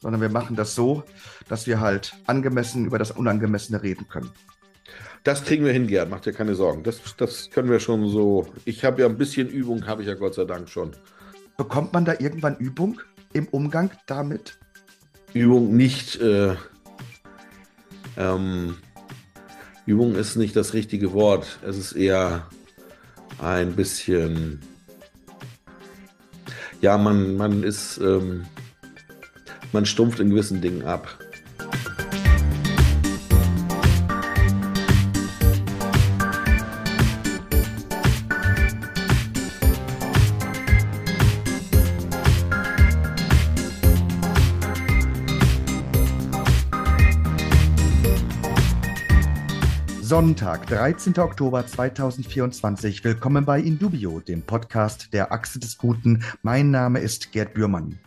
sondern wir machen das so, dass wir halt angemessen über das Unangemessene reden können. Das kriegen wir hin, Gerd, macht dir keine Sorgen. Das, das können wir schon so. Ich habe ja ein bisschen Übung, habe ich ja Gott sei Dank schon. Bekommt man da irgendwann Übung im Umgang damit? Übung nicht. Äh, ähm, Übung ist nicht das richtige Wort. Es ist eher ein bisschen. Ja, man, man ist. Ähm, man stumpft in gewissen Dingen ab. Sonntag, 13. Oktober 2024. Willkommen bei Indubio, dem Podcast der Achse des Guten. Mein Name ist Gerd Bührmann.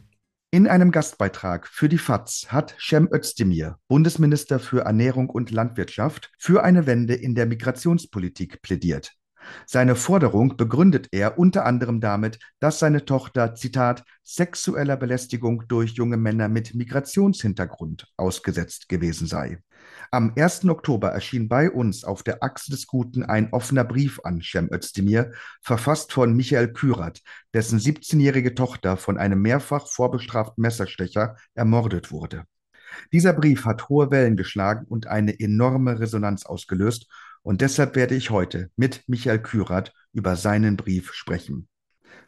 In einem Gastbeitrag für die FAZ hat Cem Özdemir, Bundesminister für Ernährung und Landwirtschaft, für eine Wende in der Migrationspolitik plädiert seine Forderung begründet er unter anderem damit, dass seine Tochter, Zitat, sexueller Belästigung durch junge Männer mit Migrationshintergrund ausgesetzt gewesen sei. Am 1. Oktober erschien bei uns auf der Achse des Guten ein offener Brief an Cem Özdemir, verfasst von Michael Kürat, dessen 17-jährige Tochter von einem mehrfach vorbestraften Messerstecher ermordet wurde. Dieser Brief hat hohe Wellen geschlagen und eine enorme Resonanz ausgelöst und deshalb werde ich heute mit Michael Kürath über seinen Brief sprechen.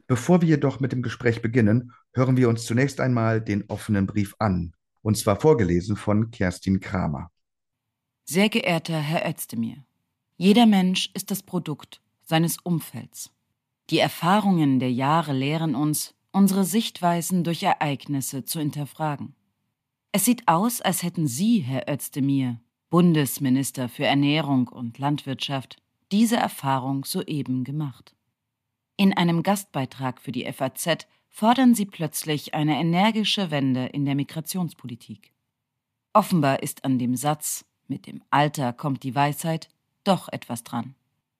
Bevor wir jedoch mit dem Gespräch beginnen, hören wir uns zunächst einmal den offenen Brief an, und zwar vorgelesen von Kerstin Kramer. Sehr geehrter Herr Özdemir, jeder Mensch ist das Produkt seines Umfelds. Die Erfahrungen der Jahre lehren uns, unsere Sichtweisen durch Ereignisse zu hinterfragen. Es sieht aus, als hätten Sie, Herr Özdemir, Bundesminister für Ernährung und Landwirtschaft, diese Erfahrung soeben gemacht. In einem Gastbeitrag für die FAZ fordern sie plötzlich eine energische Wende in der Migrationspolitik. Offenbar ist an dem Satz mit dem Alter kommt die Weisheit doch etwas dran.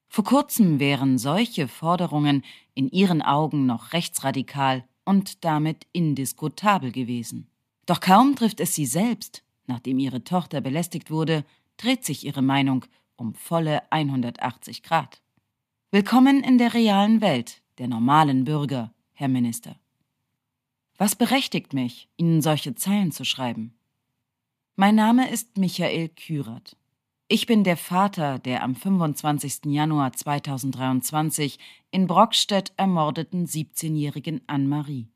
Vor kurzem wären solche Forderungen in ihren Augen noch rechtsradikal und damit indiskutabel gewesen. Doch kaum trifft es sie selbst, Nachdem ihre Tochter belästigt wurde, dreht sich ihre Meinung um volle 180 Grad. Willkommen in der realen Welt der normalen Bürger, Herr Minister. Was berechtigt mich, Ihnen solche Zeilen zu schreiben? Mein Name ist Michael Kürat. Ich bin der Vater der am 25. Januar 2023 in Brockstedt ermordeten 17-jährigen Anne-Marie.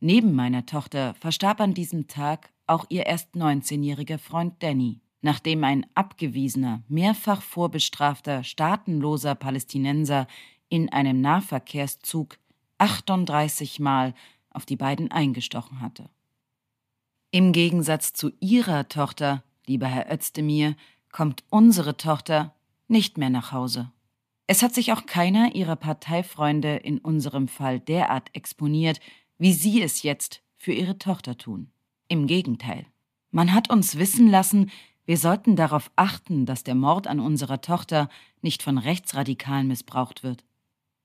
Neben meiner Tochter verstarb an diesem Tag auch ihr erst 19-jähriger Freund Danny. Nachdem ein abgewiesener, mehrfach vorbestrafter, staatenloser Palästinenser in einem Nahverkehrszug 38 Mal auf die beiden eingestochen hatte. Im Gegensatz zu Ihrer Tochter, lieber Herr Özdemir, kommt unsere Tochter nicht mehr nach Hause. Es hat sich auch keiner Ihrer Parteifreunde in unserem Fall derart exponiert, wie Sie es jetzt für Ihre Tochter tun. Im Gegenteil. Man hat uns wissen lassen, wir sollten darauf achten, dass der Mord an unserer Tochter nicht von Rechtsradikalen missbraucht wird.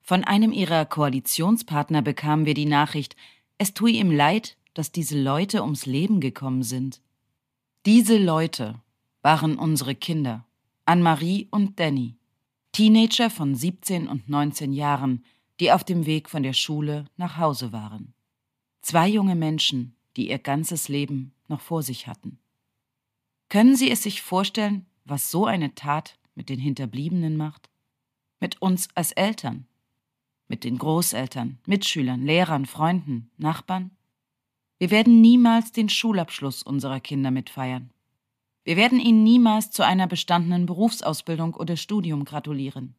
Von einem ihrer Koalitionspartner bekamen wir die Nachricht, es tue ihm leid, dass diese Leute ums Leben gekommen sind. Diese Leute waren unsere Kinder, Anne-Marie und Danny, Teenager von 17 und 19 Jahren, die auf dem Weg von der Schule nach Hause waren. Zwei junge Menschen, die ihr ganzes Leben noch vor sich hatten. Können Sie es sich vorstellen, was so eine Tat mit den Hinterbliebenen macht? Mit uns als Eltern? Mit den Großeltern, Mitschülern, Lehrern, Freunden, Nachbarn? Wir werden niemals den Schulabschluss unserer Kinder mitfeiern. Wir werden ihnen niemals zu einer bestandenen Berufsausbildung oder Studium gratulieren.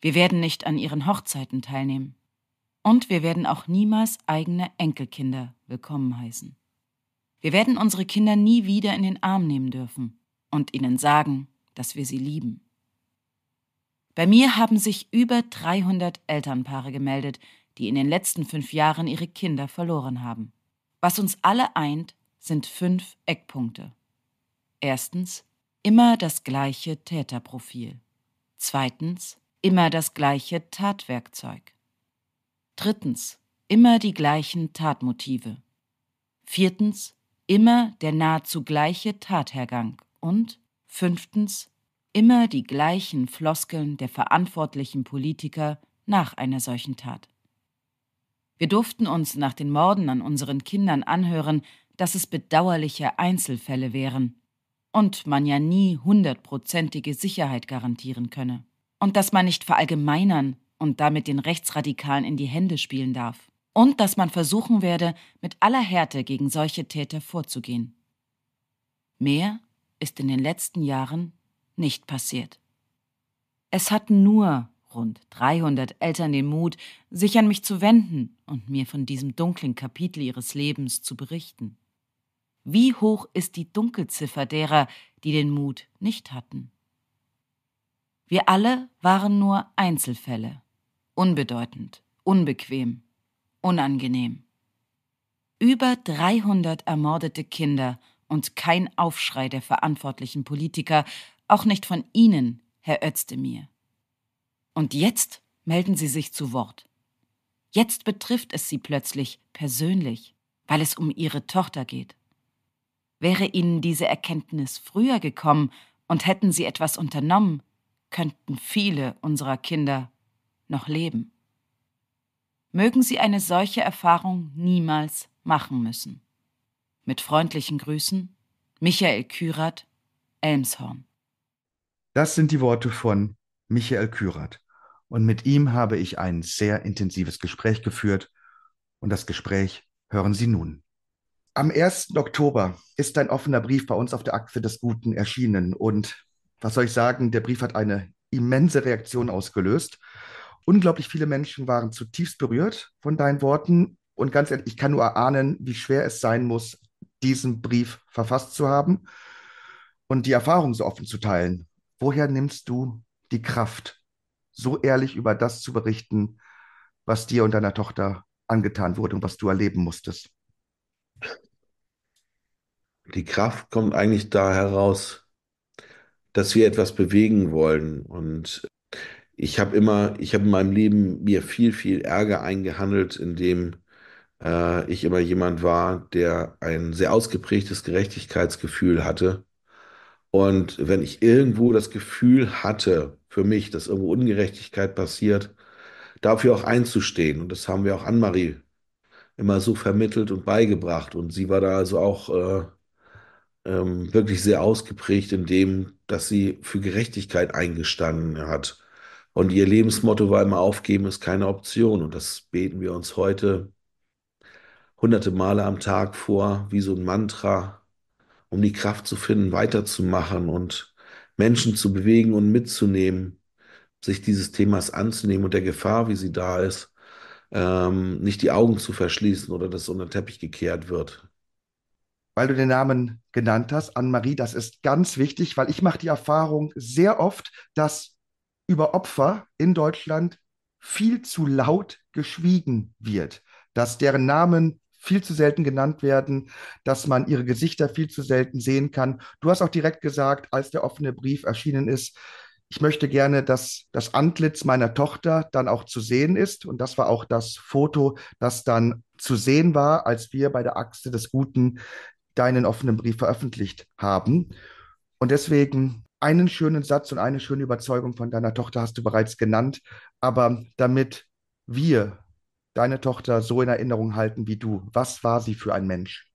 Wir werden nicht an ihren Hochzeiten teilnehmen. Und wir werden auch niemals eigene Enkelkinder willkommen heißen. Wir werden unsere Kinder nie wieder in den Arm nehmen dürfen und ihnen sagen, dass wir sie lieben. Bei mir haben sich über 300 Elternpaare gemeldet, die in den letzten fünf Jahren ihre Kinder verloren haben. Was uns alle eint, sind fünf Eckpunkte. Erstens, immer das gleiche Täterprofil. Zweitens, immer das gleiche Tatwerkzeug. Drittens, immer die gleichen Tatmotive. Viertens, immer der nahezu gleiche Tathergang. Und fünftens, immer die gleichen Floskeln der verantwortlichen Politiker nach einer solchen Tat. Wir durften uns nach den Morden an unseren Kindern anhören, dass es bedauerliche Einzelfälle wären und man ja nie hundertprozentige Sicherheit garantieren könne und dass man nicht verallgemeinern, und damit den Rechtsradikalen in die Hände spielen darf. Und dass man versuchen werde, mit aller Härte gegen solche Täter vorzugehen. Mehr ist in den letzten Jahren nicht passiert. Es hatten nur rund 300 Eltern den Mut, sich an mich zu wenden und mir von diesem dunklen Kapitel ihres Lebens zu berichten. Wie hoch ist die Dunkelziffer derer, die den Mut nicht hatten? Wir alle waren nur Einzelfälle, unbedeutend, unbequem, unangenehm. Über 300 ermordete Kinder und kein Aufschrei der verantwortlichen Politiker, auch nicht von Ihnen, Herr Özdemir. Und jetzt melden Sie sich zu Wort. Jetzt betrifft es Sie plötzlich persönlich, weil es um Ihre Tochter geht. Wäre Ihnen diese Erkenntnis früher gekommen und hätten Sie etwas unternommen, könnten viele unserer Kinder noch leben. Mögen Sie eine solche Erfahrung niemals machen müssen. Mit freundlichen Grüßen, Michael Kürath, Elmshorn. Das sind die Worte von Michael Kürath. Und mit ihm habe ich ein sehr intensives Gespräch geführt. Und das Gespräch hören Sie nun. Am 1. Oktober ist ein offener Brief bei uns auf der Akte des Guten erschienen. Und was soll ich sagen, der Brief hat eine immense Reaktion ausgelöst. Unglaublich viele Menschen waren zutiefst berührt von deinen Worten. Und ganz ehrlich, ich kann nur erahnen, wie schwer es sein muss, diesen Brief verfasst zu haben und die Erfahrung so offen zu teilen. Woher nimmst du die Kraft, so ehrlich über das zu berichten, was dir und deiner Tochter angetan wurde und was du erleben musstest? Die Kraft kommt eigentlich da heraus, dass wir etwas bewegen wollen. Und ich habe immer, ich habe in meinem Leben mir viel, viel Ärger eingehandelt, indem äh, ich immer jemand war, der ein sehr ausgeprägtes Gerechtigkeitsgefühl hatte. Und wenn ich irgendwo das Gefühl hatte, für mich, dass irgendwo Ungerechtigkeit passiert, dafür auch einzustehen. Und das haben wir auch Annemarie immer so vermittelt und beigebracht. Und sie war da also auch äh, ähm, wirklich sehr ausgeprägt in dem, dass sie für Gerechtigkeit eingestanden hat. Und ihr Lebensmotto war immer, aufgeben ist keine Option. Und das beten wir uns heute hunderte Male am Tag vor, wie so ein Mantra, um die Kraft zu finden, weiterzumachen und Menschen zu bewegen und mitzunehmen, sich dieses Themas anzunehmen und der Gefahr, wie sie da ist, ähm, nicht die Augen zu verschließen oder dass unter den Teppich gekehrt wird. Weil du den Namen genannt hast, Anne-Marie, das ist ganz wichtig, weil ich mache die Erfahrung sehr oft, dass über Opfer in Deutschland viel zu laut geschwiegen wird, dass deren Namen viel zu selten genannt werden, dass man ihre Gesichter viel zu selten sehen kann. Du hast auch direkt gesagt, als der offene Brief erschienen ist, ich möchte gerne, dass das Antlitz meiner Tochter dann auch zu sehen ist. Und das war auch das Foto, das dann zu sehen war, als wir bei der Achse des Guten deinen offenen Brief veröffentlicht haben. Und deswegen einen schönen Satz und eine schöne Überzeugung von deiner Tochter hast du bereits genannt, aber damit wir deine Tochter so in Erinnerung halten wie du, was war sie für ein Mensch?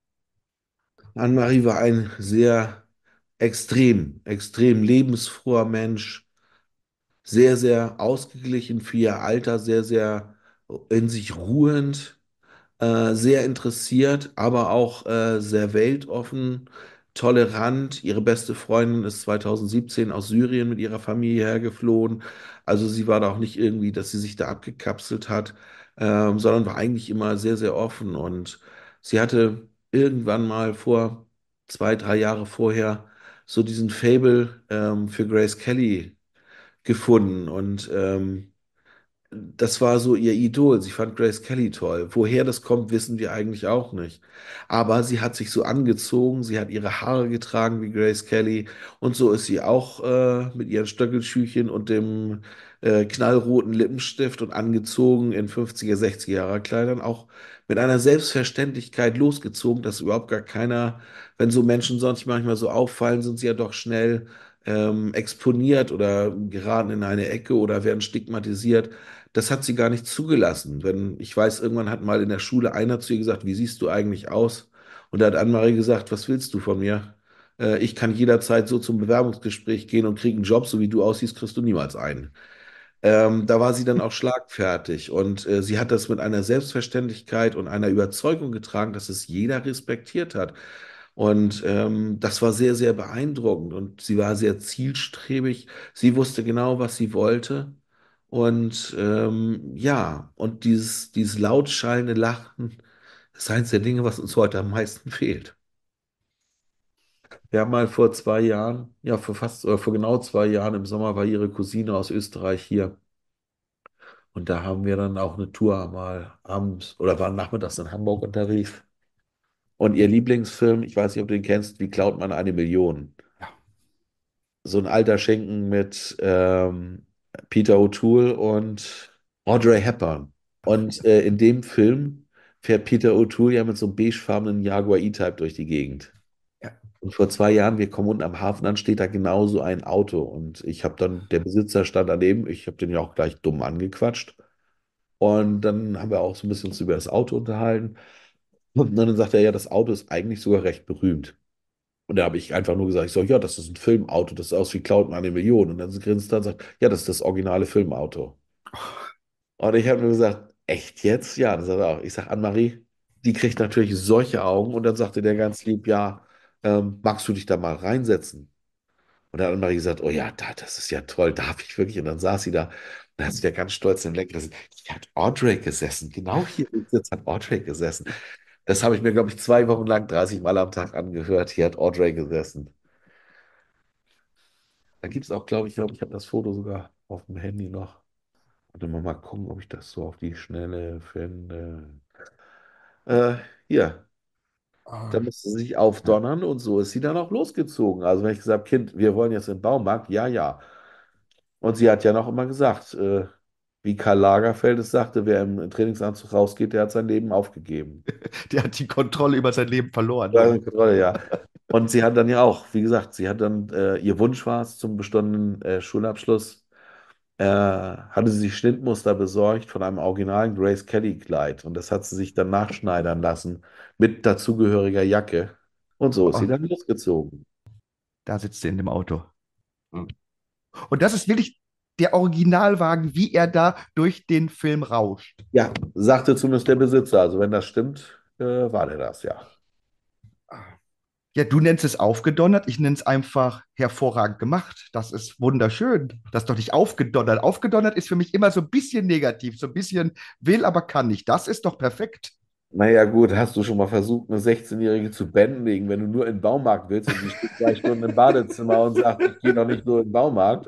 Anne-Marie war ein sehr extrem, extrem lebensfroher Mensch, sehr, sehr ausgeglichen für ihr Alter, sehr, sehr in sich ruhend, äh, sehr interessiert, aber auch äh, sehr weltoffen, tolerant. Ihre beste Freundin ist 2017 aus Syrien mit ihrer Familie hergeflohen. Also sie war da auch nicht irgendwie, dass sie sich da abgekapselt hat, ähm, sondern war eigentlich immer sehr, sehr offen. Und sie hatte irgendwann mal vor zwei, drei Jahre vorher so diesen Fable ähm, für Grace Kelly gefunden. Und ähm, das war so ihr Idol. Sie fand Grace Kelly toll. Woher das kommt, wissen wir eigentlich auch nicht. Aber sie hat sich so angezogen, sie hat ihre Haare getragen wie Grace Kelly und so ist sie auch äh, mit ihren Stöckelschüchen und dem äh, knallroten Lippenstift und angezogen in 50er, 60er Jahre Kleidern auch mit einer Selbstverständlichkeit losgezogen, dass überhaupt gar keiner, wenn so Menschen sonst manchmal so auffallen, sind sie ja doch schnell ähm, exponiert oder geraten in eine Ecke oder werden stigmatisiert das hat sie gar nicht zugelassen. Wenn, ich weiß, irgendwann hat mal in der Schule einer zu ihr gesagt, wie siehst du eigentlich aus? Und da hat Annemarie gesagt, was willst du von mir? Äh, ich kann jederzeit so zum Bewerbungsgespräch gehen und kriege einen Job, so wie du aussiehst, kriegst du niemals einen. Ähm, da war sie dann auch schlagfertig und äh, sie hat das mit einer Selbstverständlichkeit und einer Überzeugung getragen, dass es jeder respektiert hat. Und ähm, das war sehr, sehr beeindruckend und sie war sehr zielstrebig. Sie wusste genau, was sie wollte und ähm, ja, und dieses, dieses laut Lachen ist eines der Dinge, was uns heute am meisten fehlt. Wir haben mal vor zwei Jahren, ja, vor fast, oder vor genau zwei Jahren im Sommer war ihre Cousine aus Österreich hier. Und da haben wir dann auch eine Tour mal abends oder waren nachmittags in Hamburg unterwegs. Und ihr Lieblingsfilm, ich weiß nicht, ob du den kennst, wie klaut man eine Million? Ja. So ein alter Schenken mit ähm, Peter O'Toole und Audrey Hepburn. Und äh, in dem Film fährt Peter O'Toole ja mit so einem beigefarbenen Jaguar E-Type durch die Gegend. Ja. Und vor zwei Jahren, wir kommen unten am Hafen an, steht da genauso ein Auto. Und ich habe dann, der Besitzer stand daneben, ich habe den ja auch gleich dumm angequatscht. Und dann haben wir auch so ein bisschen uns über das Auto unterhalten. Und dann sagt er, ja, das Auto ist eigentlich sogar recht berühmt. Und da habe ich einfach nur gesagt, ich so, ja, das ist ein Filmauto, das sieht aus wie Cloud eine Million. Und dann grinst er und sagt, ja, das ist das originale Filmauto. Und ich habe nur gesagt, echt jetzt? Ja, das sagt er auch. Ich sage, Anne-Marie, die kriegt natürlich solche Augen. Und dann sagte der ganz lieb, ja, ähm, magst du dich da mal reinsetzen? Und dann hat Anne-Marie gesagt, oh ja, da, das ist ja toll, darf ich wirklich? Und dann saß sie da da hat sie ja ganz stolz im Leck gesessen. Hier hat Audrey gesessen. Genau hier sitzt hat Audrey gesessen. Das habe ich mir, glaube ich, zwei Wochen lang 30 Mal am Tag angehört. Hier hat Audrey gesessen. Da gibt es auch, glaube ich, glaub, ich habe das Foto sogar auf dem Handy noch. Warte mal, mal gucken, ob ich das so auf die Schnelle finde. Äh, hier. Ah. Da müsste sie sich aufdonnern und so ist sie dann auch losgezogen. Also, wenn ich gesagt Kind, wir wollen jetzt in den Baumarkt, ja, ja. Und sie hat ja noch immer gesagt, äh, wie Karl Lagerfeld es sagte, wer im Trainingsanzug rausgeht, der hat sein Leben aufgegeben. Der hat die Kontrolle über sein Leben verloren. Ja, die Kontrolle, ja. Und sie hat dann ja auch, wie gesagt, sie hat dann, äh, ihr Wunsch war es zum bestandenen äh, Schulabschluss, äh, hatte sie sich Schnittmuster besorgt von einem originalen Grace Kelly-Kleid. Und das hat sie sich dann nachschneidern lassen mit dazugehöriger Jacke. Und so ist oh. sie dann losgezogen. Da sitzt sie in dem Auto. Mhm. Und das ist wirklich der Originalwagen, wie er da durch den Film rauscht. Ja, sagte zumindest der Besitzer. Also wenn das stimmt, äh, war der das, ja. Ja, du nennst es aufgedonnert, ich nenne es einfach hervorragend gemacht. Das ist wunderschön. Das ist doch nicht aufgedonnert. Aufgedonnert ist für mich immer so ein bisschen negativ, so ein bisschen will, aber kann nicht. Das ist doch perfekt. Naja, gut, hast du schon mal versucht, eine 16-Jährige zu bändigen, wenn du nur in den Baumarkt willst und die steht zwei Stunden im Badezimmer und sagt, ich gehe noch nicht nur in den Baumarkt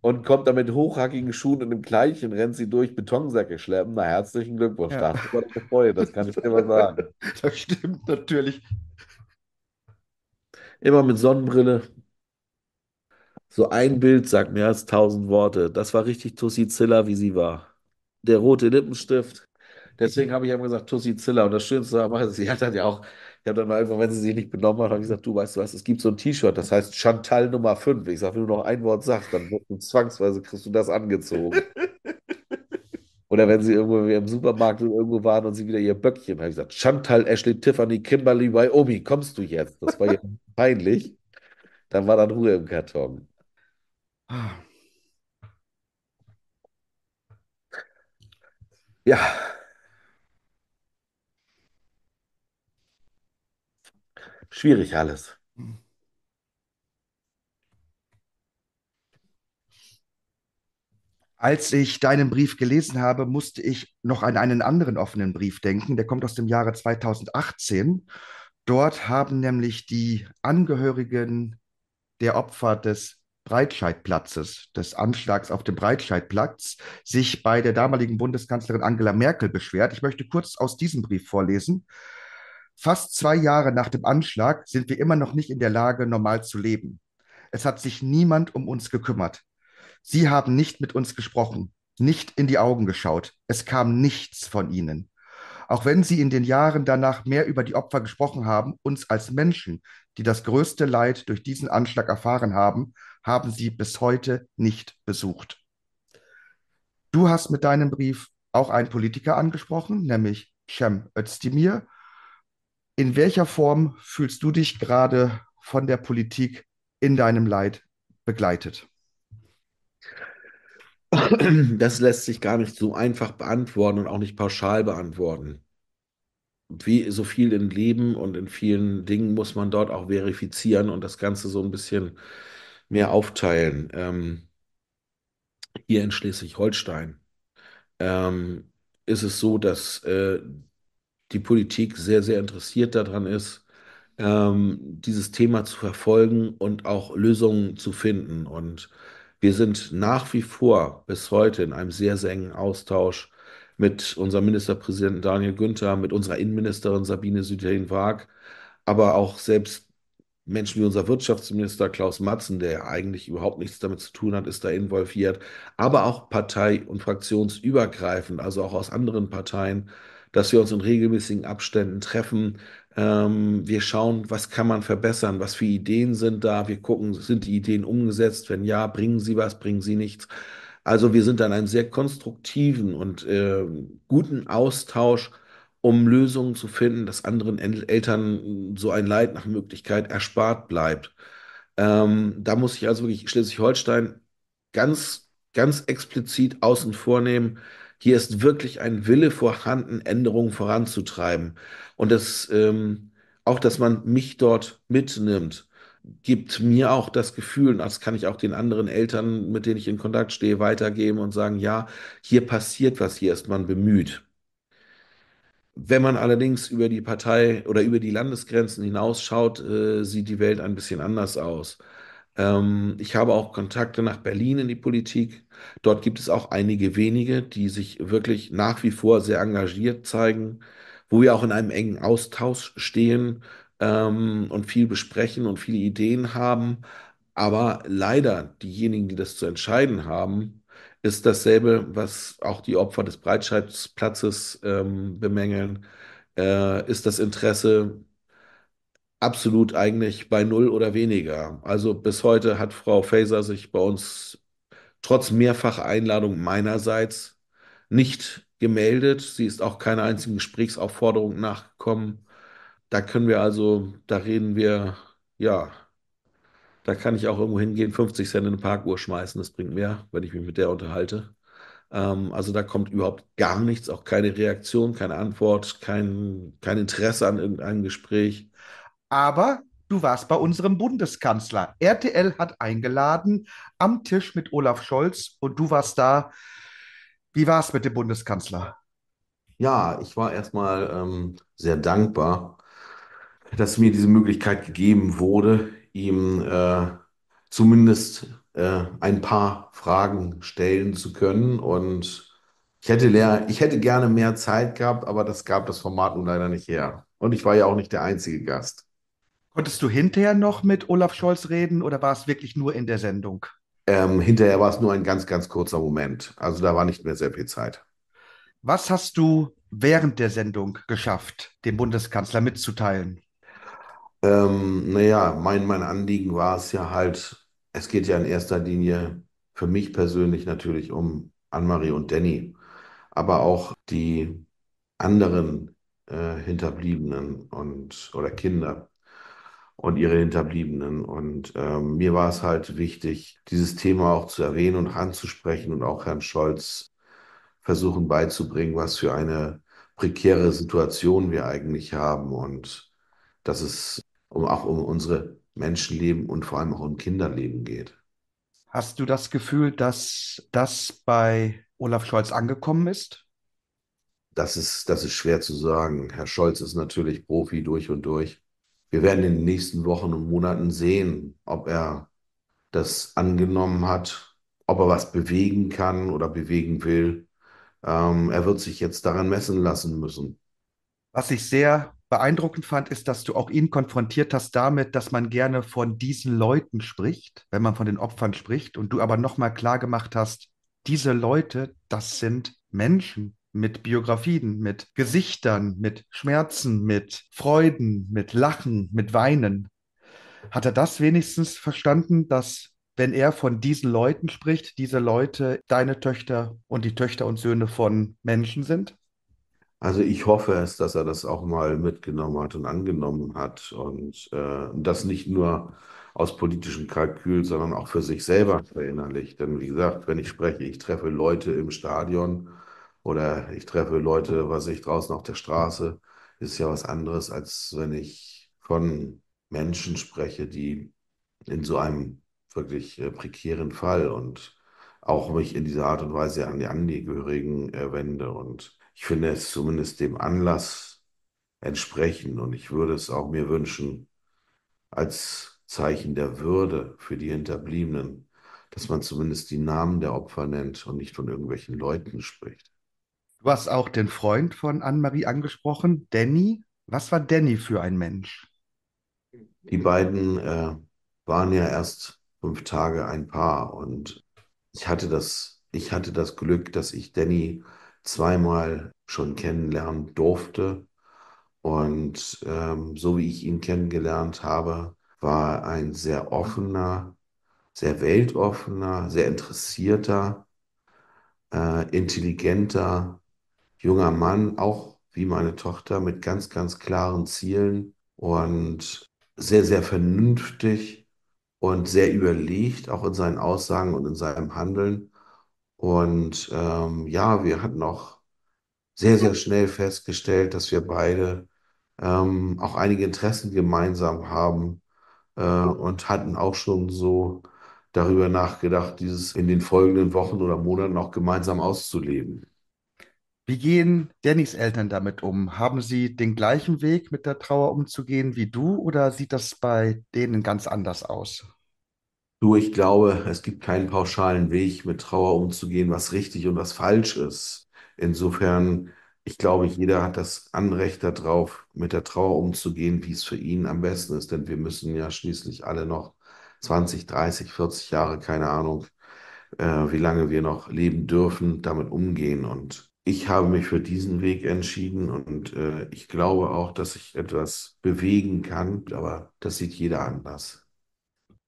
und kommt da mit hochhackigen Schuhen und dem Kleidchen rennt sie durch Betonsäcke schleppen. Na, herzlichen Glückwunsch. Ja. Da hast du Freude, das kann ich dir mal sagen. Das stimmt natürlich. Immer mit Sonnenbrille. So ein Bild sagt mehr als tausend Worte. Das war richtig Tussi Zilla, wie sie war. Der rote Lippenstift. Deswegen habe ich immer gesagt Tussi Zilla. Und das Schönste war, sie hat dann ja auch ich habe dann einfach, wenn sie sich nicht benommen hat, habe ich gesagt, du weißt du was, es gibt so ein T-Shirt, das heißt Chantal Nummer 5. Ich sage, wenn du noch ein Wort sagst, dann wirst zwangsweise kriegst du das angezogen. Oder wenn sie irgendwo im Supermarkt irgendwo waren und sie wieder ihr Böckchen, habe ich gesagt, Chantal, Ashley, Tiffany, Kimberly, Wyoming, kommst du jetzt? Das war ja peinlich. Dann war dann Ruhe im Karton. Ah. Ja. Schwierig alles. Als ich deinen Brief gelesen habe, musste ich noch an einen anderen offenen Brief denken. Der kommt aus dem Jahre 2018. Dort haben nämlich die Angehörigen der Opfer des Breitscheidplatzes, des Anschlags auf dem Breitscheidplatz, sich bei der damaligen Bundeskanzlerin Angela Merkel beschwert. Ich möchte kurz aus diesem Brief vorlesen. Fast zwei Jahre nach dem Anschlag sind wir immer noch nicht in der Lage, normal zu leben. Es hat sich niemand um uns gekümmert. Sie haben nicht mit uns gesprochen, nicht in die Augen geschaut. Es kam nichts von ihnen. Auch wenn sie in den Jahren danach mehr über die Opfer gesprochen haben, uns als Menschen, die das größte Leid durch diesen Anschlag erfahren haben, haben sie bis heute nicht besucht. Du hast mit deinem Brief auch einen Politiker angesprochen, nämlich Cem Özdemir, in welcher Form fühlst du dich gerade von der Politik in deinem Leid begleitet? Das lässt sich gar nicht so einfach beantworten und auch nicht pauschal beantworten. Wie so viel im Leben und in vielen Dingen muss man dort auch verifizieren und das Ganze so ein bisschen mehr aufteilen. Ähm, hier in Schleswig-Holstein ähm, ist es so, dass äh, die Politik sehr, sehr interessiert daran ist, ähm, dieses Thema zu verfolgen und auch Lösungen zu finden. Und wir sind nach wie vor bis heute in einem sehr, sehr engen Austausch mit unserem Ministerpräsidenten Daniel Günther, mit unserer Innenministerin Sabine Südheyen-Waag, aber auch selbst Menschen wie unser Wirtschaftsminister Klaus Matzen, der eigentlich überhaupt nichts damit zu tun hat, ist da involviert, aber auch partei- und fraktionsübergreifend, also auch aus anderen Parteien dass wir uns in regelmäßigen Abständen treffen. Ähm, wir schauen, was kann man verbessern, was für Ideen sind da. Wir gucken, sind die Ideen umgesetzt? Wenn ja, bringen sie was, bringen sie nichts. Also wir sind an einem sehr konstruktiven und äh, guten Austausch, um Lösungen zu finden, dass anderen Eltern so ein Leid nach Möglichkeit erspart bleibt. Ähm, da muss ich also wirklich Schleswig-Holstein ganz, ganz explizit außen vor nehmen. Hier ist wirklich ein Wille vorhanden, Änderungen voranzutreiben. Und das, ähm, auch, dass man mich dort mitnimmt, gibt mir auch das Gefühl, und das kann ich auch den anderen Eltern, mit denen ich in Kontakt stehe, weitergeben und sagen, ja, hier passiert was, hier ist man bemüht. Wenn man allerdings über die Partei oder über die Landesgrenzen hinausschaut, äh, sieht die Welt ein bisschen anders aus. Ähm, ich habe auch Kontakte nach Berlin in die Politik. Dort gibt es auch einige wenige, die sich wirklich nach wie vor sehr engagiert zeigen, wo wir auch in einem engen Austausch stehen ähm, und viel besprechen und viele Ideen haben. Aber leider diejenigen, die das zu entscheiden haben, ist dasselbe, was auch die Opfer des Breitscheidsplatzes ähm, bemängeln, äh, ist das Interesse absolut eigentlich bei null oder weniger. Also bis heute hat Frau Faeser sich bei uns trotz mehrfacher Einladung meinerseits nicht gemeldet. Sie ist auch keiner einzigen Gesprächsaufforderung nachgekommen. Da können wir also, da reden wir, ja, da kann ich auch irgendwo hingehen, 50 Cent in eine Parkuhr schmeißen, das bringt mehr, wenn ich mich mit der unterhalte. Ähm, also da kommt überhaupt gar nichts, auch keine Reaktion, keine Antwort, kein, kein Interesse an irgendeinem Gespräch aber du warst bei unserem Bundeskanzler. RTL hat eingeladen am Tisch mit Olaf Scholz und du warst da. Wie war es mit dem Bundeskanzler? Ja, ich war erstmal ähm, sehr dankbar, dass mir diese Möglichkeit gegeben wurde, ihm äh, zumindest äh, ein paar Fragen stellen zu können. Und ich hätte, leer, ich hätte gerne mehr Zeit gehabt, aber das gab das Format nun leider nicht her. Und ich war ja auch nicht der einzige Gast. Konntest du hinterher noch mit Olaf Scholz reden oder war es wirklich nur in der Sendung? Ähm, hinterher war es nur ein ganz, ganz kurzer Moment. Also da war nicht mehr sehr viel Zeit. Was hast du während der Sendung geschafft, dem Bundeskanzler mitzuteilen? Ähm, naja, mein, mein Anliegen war es ja halt, es geht ja in erster Linie für mich persönlich natürlich um Annemarie und Danny, aber auch die anderen äh, Hinterbliebenen und oder Kinder und ihre Hinterbliebenen. Und ähm, mir war es halt wichtig, dieses Thema auch zu erwähnen und anzusprechen und auch Herrn Scholz versuchen beizubringen, was für eine prekäre Situation wir eigentlich haben und dass es um, auch um unsere Menschenleben und vor allem auch um Kinderleben geht. Hast du das Gefühl, dass das bei Olaf Scholz angekommen ist? Das ist, das ist schwer zu sagen. Herr Scholz ist natürlich Profi durch und durch wir werden in den nächsten Wochen und Monaten sehen, ob er das angenommen hat, ob er was bewegen kann oder bewegen will. Ähm, er wird sich jetzt daran messen lassen müssen. Was ich sehr beeindruckend fand, ist, dass du auch ihn konfrontiert hast damit, dass man gerne von diesen Leuten spricht, wenn man von den Opfern spricht, und du aber nochmal klargemacht hast, diese Leute, das sind Menschen mit Biografien, mit Gesichtern, mit Schmerzen, mit Freuden, mit Lachen, mit Weinen. Hat er das wenigstens verstanden, dass wenn er von diesen Leuten spricht, diese Leute deine Töchter und die Töchter und Söhne von Menschen sind? Also ich hoffe es, dass er das auch mal mitgenommen hat und angenommen hat und äh, das nicht nur aus politischem Kalkül, sondern auch für sich selber verinnerlicht. Denn wie gesagt, wenn ich spreche, ich treffe Leute im Stadion, oder ich treffe Leute, was ich draußen auf der Straße, ist ja was anderes, als wenn ich von Menschen spreche, die in so einem wirklich äh, prekären Fall und auch mich in dieser Art und Weise an die Angehörigen äh, wende. Und ich finde es zumindest dem Anlass entsprechen und ich würde es auch mir wünschen, als Zeichen der Würde für die Hinterbliebenen, dass man zumindest die Namen der Opfer nennt und nicht von irgendwelchen Leuten spricht. Du hast auch den Freund von Anne-Marie angesprochen, Danny. Was war Danny für ein Mensch? Die beiden äh, waren ja erst fünf Tage ein Paar und ich hatte das, ich hatte das Glück, dass ich Danny zweimal schon kennenlernen durfte. Und ähm, so wie ich ihn kennengelernt habe, war er ein sehr offener, sehr weltoffener, sehr interessierter, äh, intelligenter, junger Mann, auch wie meine Tochter, mit ganz, ganz klaren Zielen und sehr, sehr vernünftig und sehr überlegt, auch in seinen Aussagen und in seinem Handeln. Und ähm, ja, wir hatten auch sehr, sehr schnell festgestellt, dass wir beide ähm, auch einige Interessen gemeinsam haben äh, und hatten auch schon so darüber nachgedacht, dieses in den folgenden Wochen oder Monaten auch gemeinsam auszuleben. Wie gehen Dannys Eltern damit um? Haben sie den gleichen Weg, mit der Trauer umzugehen wie du oder sieht das bei denen ganz anders aus? Du, ich glaube, es gibt keinen pauschalen Weg, mit Trauer umzugehen, was richtig und was falsch ist. Insofern, ich glaube, jeder hat das Anrecht darauf, mit der Trauer umzugehen, wie es für ihn am besten ist. Denn wir müssen ja schließlich alle noch 20, 30, 40 Jahre, keine Ahnung, äh, wie lange wir noch leben dürfen, damit umgehen. Und ich habe mich für diesen Weg entschieden und äh, ich glaube auch, dass ich etwas bewegen kann, aber das sieht jeder anders.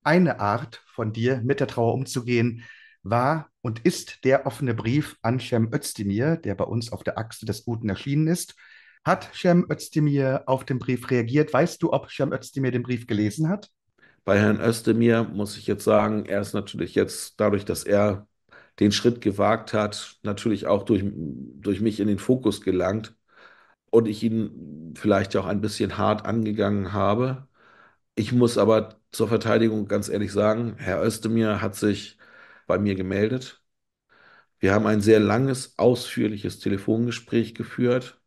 Eine Art von dir, mit der Trauer umzugehen, war und ist der offene Brief an Shem Özdemir, der bei uns auf der Achse des Guten erschienen ist. Hat Shem Özdemir auf den Brief reagiert? Weißt du, ob Shem Özdemir den Brief gelesen hat? Bei Herrn Özdemir muss ich jetzt sagen, er ist natürlich jetzt dadurch, dass er den Schritt gewagt hat, natürlich auch durch, durch mich in den Fokus gelangt und ich ihn vielleicht auch ein bisschen hart angegangen habe. Ich muss aber zur Verteidigung ganz ehrlich sagen, Herr Özdemir hat sich bei mir gemeldet. Wir haben ein sehr langes, ausführliches Telefongespräch geführt,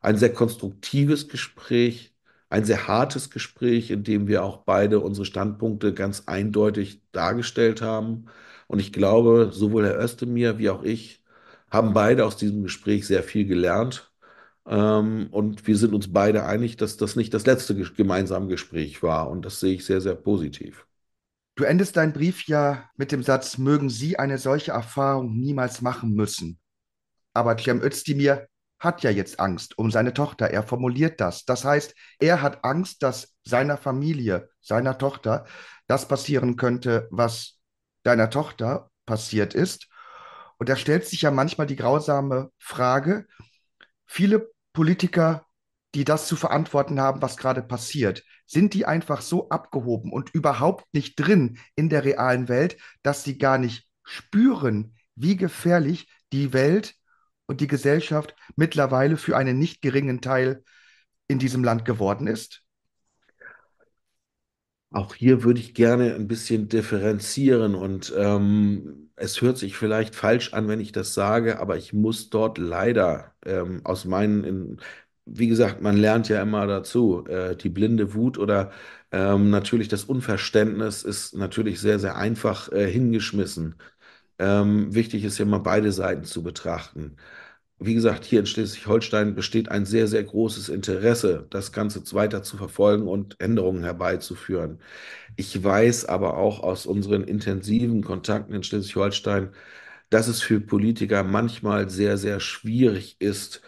ein sehr konstruktives Gespräch, ein sehr hartes Gespräch, in dem wir auch beide unsere Standpunkte ganz eindeutig dargestellt haben. Und ich glaube, sowohl Herr Özdemir wie auch ich haben beide aus diesem Gespräch sehr viel gelernt. Ähm, und wir sind uns beide einig, dass das nicht das letzte gemeinsame Gespräch war. Und das sehe ich sehr, sehr positiv. Du endest deinen Brief ja mit dem Satz, mögen Sie eine solche Erfahrung niemals machen müssen. Aber Cem Özdemir hat ja jetzt Angst um seine Tochter. Er formuliert das. Das heißt, er hat Angst, dass seiner Familie, seiner Tochter, das passieren könnte, was deiner Tochter passiert ist. Und da stellt sich ja manchmal die grausame Frage, viele Politiker, die das zu verantworten haben, was gerade passiert, sind die einfach so abgehoben und überhaupt nicht drin in der realen Welt, dass sie gar nicht spüren, wie gefährlich die Welt und die Gesellschaft mittlerweile für einen nicht geringen Teil in diesem Land geworden ist? auch hier würde ich gerne ein bisschen differenzieren und ähm, es hört sich vielleicht falsch an, wenn ich das sage, aber ich muss dort leider ähm, aus meinen, in, wie gesagt, man lernt ja immer dazu, äh, die blinde Wut oder ähm, natürlich das Unverständnis ist natürlich sehr, sehr einfach äh, hingeschmissen. Ähm, wichtig ist ja immer beide Seiten zu betrachten wie gesagt, hier in Schleswig-Holstein besteht ein sehr, sehr großes Interesse, das Ganze weiter zu verfolgen und Änderungen herbeizuführen. Ich weiß aber auch aus unseren intensiven Kontakten in Schleswig-Holstein, dass es für Politiker manchmal sehr, sehr schwierig ist,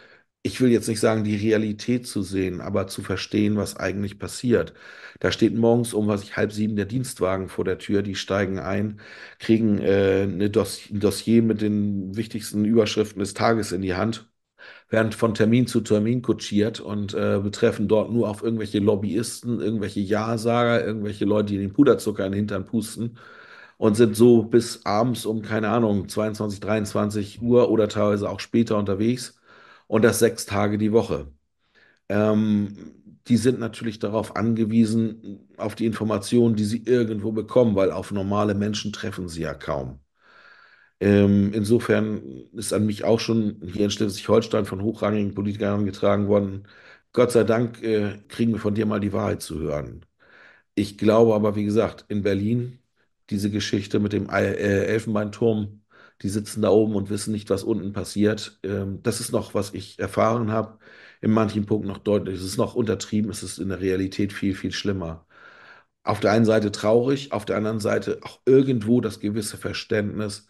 ich will jetzt nicht sagen, die Realität zu sehen, aber zu verstehen, was eigentlich passiert. Da steht morgens um, was ich halb sieben der Dienstwagen vor der Tür, die steigen ein, kriegen äh, eine Dos ein Dossier mit den wichtigsten Überschriften des Tages in die Hand, werden von Termin zu Termin kutschiert und äh, betreffen dort nur auf irgendwelche Lobbyisten, irgendwelche Ja-Sager, irgendwelche Leute, die den Puderzucker in den Hintern pusten und sind so bis abends um, keine Ahnung, 22, 23 Uhr oder teilweise auch später unterwegs und das sechs Tage die Woche. Ähm, die sind natürlich darauf angewiesen, auf die Informationen, die sie irgendwo bekommen, weil auf normale Menschen treffen sie ja kaum. Ähm, insofern ist an mich auch schon hier in Schleswig-Holstein von hochrangigen Politikern angetragen worden, Gott sei Dank äh, kriegen wir von dir mal die Wahrheit zu hören. Ich glaube aber, wie gesagt, in Berlin diese Geschichte mit dem äh, Elfenbeinturm die sitzen da oben und wissen nicht, was unten passiert. Ähm, das ist noch, was ich erfahren habe, in manchen Punkten noch deutlich. Es ist noch untertrieben, es ist in der Realität viel, viel schlimmer. Auf der einen Seite traurig, auf der anderen Seite auch irgendwo das gewisse Verständnis,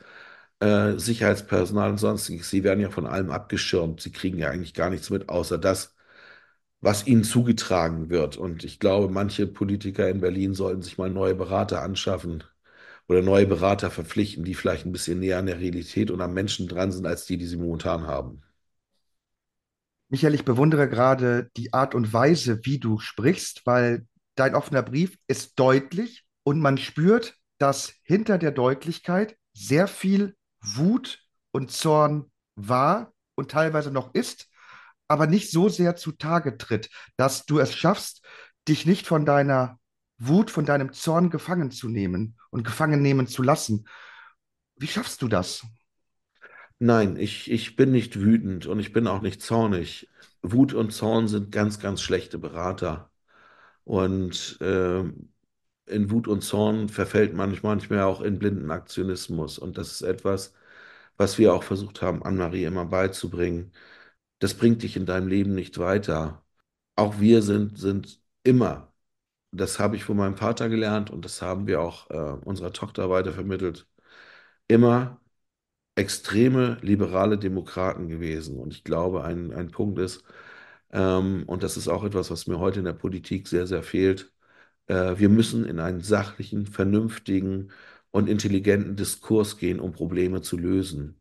äh, Sicherheitspersonal und sonstiges, sie werden ja von allem abgeschirmt, sie kriegen ja eigentlich gar nichts mit, außer das, was ihnen zugetragen wird. Und ich glaube, manche Politiker in Berlin sollten sich mal neue Berater anschaffen, oder neue Berater verpflichten, die vielleicht ein bisschen näher an der Realität und am Menschen dran sind, als die, die sie momentan haben. Michael, ich bewundere gerade die Art und Weise, wie du sprichst, weil dein offener Brief ist deutlich und man spürt, dass hinter der Deutlichkeit sehr viel Wut und Zorn war und teilweise noch ist, aber nicht so sehr zutage tritt, dass du es schaffst, dich nicht von deiner Wut von deinem Zorn gefangen zu nehmen und gefangen nehmen zu lassen. Wie schaffst du das? Nein, ich, ich bin nicht wütend und ich bin auch nicht zornig. Wut und Zorn sind ganz, ganz schlechte Berater. Und äh, in Wut und Zorn verfällt man manchmal auch in blinden Aktionismus. Und das ist etwas, was wir auch versucht haben, Anne-Marie immer beizubringen. Das bringt dich in deinem Leben nicht weiter. Auch wir sind, sind immer das habe ich von meinem Vater gelernt und das haben wir auch äh, unserer Tochter weitervermittelt. Immer extreme liberale Demokraten gewesen. Und ich glaube, ein, ein Punkt ist, ähm, und das ist auch etwas, was mir heute in der Politik sehr, sehr fehlt, äh, wir müssen in einen sachlichen, vernünftigen und intelligenten Diskurs gehen, um Probleme zu lösen.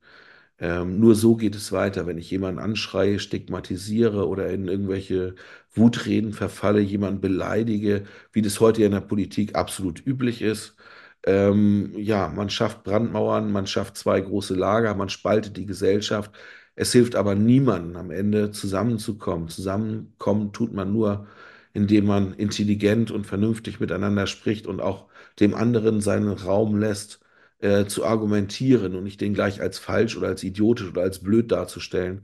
Ähm, nur so geht es weiter. Wenn ich jemanden anschreie, stigmatisiere oder in irgendwelche Wutreden verfalle, jemanden beleidige, wie das heute in der Politik absolut üblich ist. Ähm, ja, man schafft Brandmauern, man schafft zwei große Lager, man spaltet die Gesellschaft. Es hilft aber niemandem am Ende zusammenzukommen. Zusammenkommen tut man nur, indem man intelligent und vernünftig miteinander spricht und auch dem anderen seinen Raum lässt, äh, zu argumentieren und nicht den gleich als falsch oder als idiotisch oder als blöd darzustellen.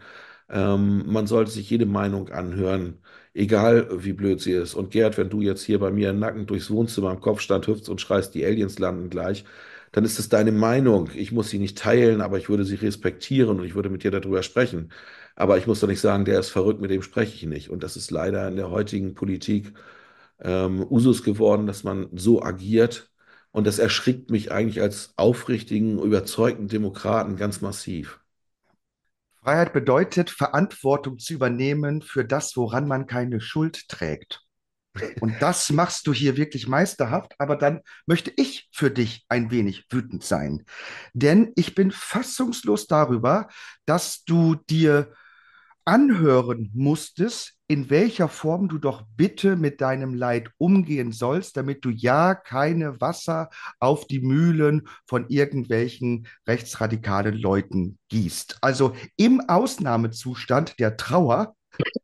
Ähm, man sollte sich jede Meinung anhören, egal wie blöd sie ist. Und Gerd, wenn du jetzt hier bei mir nackend durchs Wohnzimmer am stand, hüpfst und schreist, die Aliens landen gleich, dann ist es deine Meinung. Ich muss sie nicht teilen, aber ich würde sie respektieren und ich würde mit dir darüber sprechen. Aber ich muss doch nicht sagen, der ist verrückt, mit dem spreche ich nicht. Und das ist leider in der heutigen Politik ähm, Usus geworden, dass man so agiert. Und das erschrickt mich eigentlich als aufrichtigen, überzeugten Demokraten ganz massiv. Freiheit bedeutet, Verantwortung zu übernehmen für das, woran man keine Schuld trägt. Und das machst du hier wirklich meisterhaft, aber dann möchte ich für dich ein wenig wütend sein. Denn ich bin fassungslos darüber, dass du dir anhören musstest, in welcher Form du doch bitte mit deinem Leid umgehen sollst, damit du ja keine Wasser auf die Mühlen von irgendwelchen rechtsradikalen Leuten gießt. Also im Ausnahmezustand der Trauer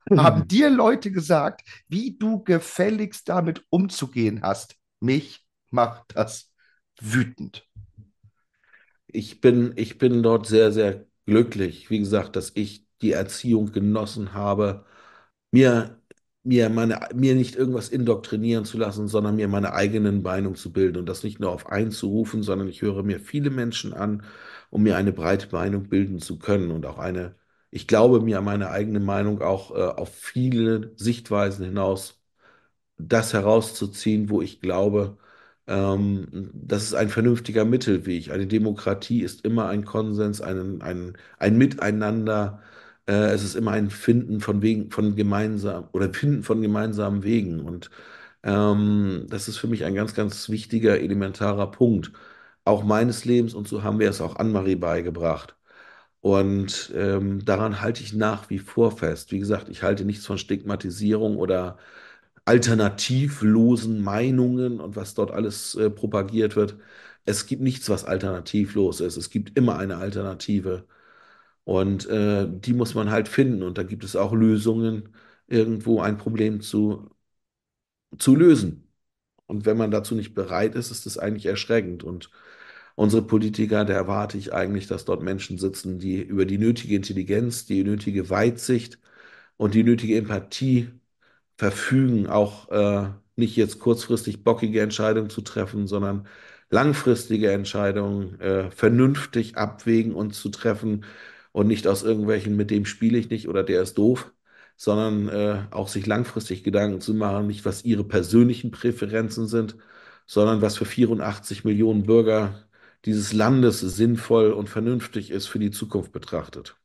mhm. haben dir Leute gesagt, wie du gefälligst damit umzugehen hast. Mich macht das wütend. Ich bin, ich bin dort sehr, sehr glücklich, wie gesagt, dass ich die Erziehung genossen habe, mir, mir, meine, mir nicht irgendwas indoktrinieren zu lassen, sondern mir meine eigenen Meinungen zu bilden und das nicht nur auf einzurufen, sondern ich höre mir viele Menschen an, um mir eine breite Meinung bilden zu können und auch eine, ich glaube mir meine eigene Meinung auch äh, auf viele Sichtweisen hinaus, das herauszuziehen, wo ich glaube, ähm, das ist ein vernünftiger Mittelweg. Eine Demokratie ist immer ein Konsens, ein, ein, ein Miteinander, äh, es ist immer ein Finden von Wegen, von gemeinsam oder Finden von gemeinsamen Wegen. Und ähm, das ist für mich ein ganz, ganz wichtiger, elementarer Punkt auch meines Lebens und so haben wir es auch Annemarie beigebracht. Und ähm, daran halte ich nach wie vor fest. Wie gesagt, ich halte nichts von Stigmatisierung oder alternativlosen Meinungen und was dort alles äh, propagiert wird. Es gibt nichts, was alternativlos ist. Es gibt immer eine Alternative. Und äh, die muss man halt finden. Und da gibt es auch Lösungen, irgendwo ein Problem zu, zu lösen. Und wenn man dazu nicht bereit ist, ist das eigentlich erschreckend. Und unsere Politiker, da erwarte ich eigentlich, dass dort Menschen sitzen, die über die nötige Intelligenz, die nötige Weitsicht und die nötige Empathie verfügen, auch äh, nicht jetzt kurzfristig bockige Entscheidungen zu treffen, sondern langfristige Entscheidungen äh, vernünftig abwägen und zu treffen, und nicht aus irgendwelchen, mit dem spiele ich nicht oder der ist doof, sondern äh, auch sich langfristig Gedanken zu machen, nicht was ihre persönlichen Präferenzen sind, sondern was für 84 Millionen Bürger dieses Landes sinnvoll und vernünftig ist für die Zukunft betrachtet.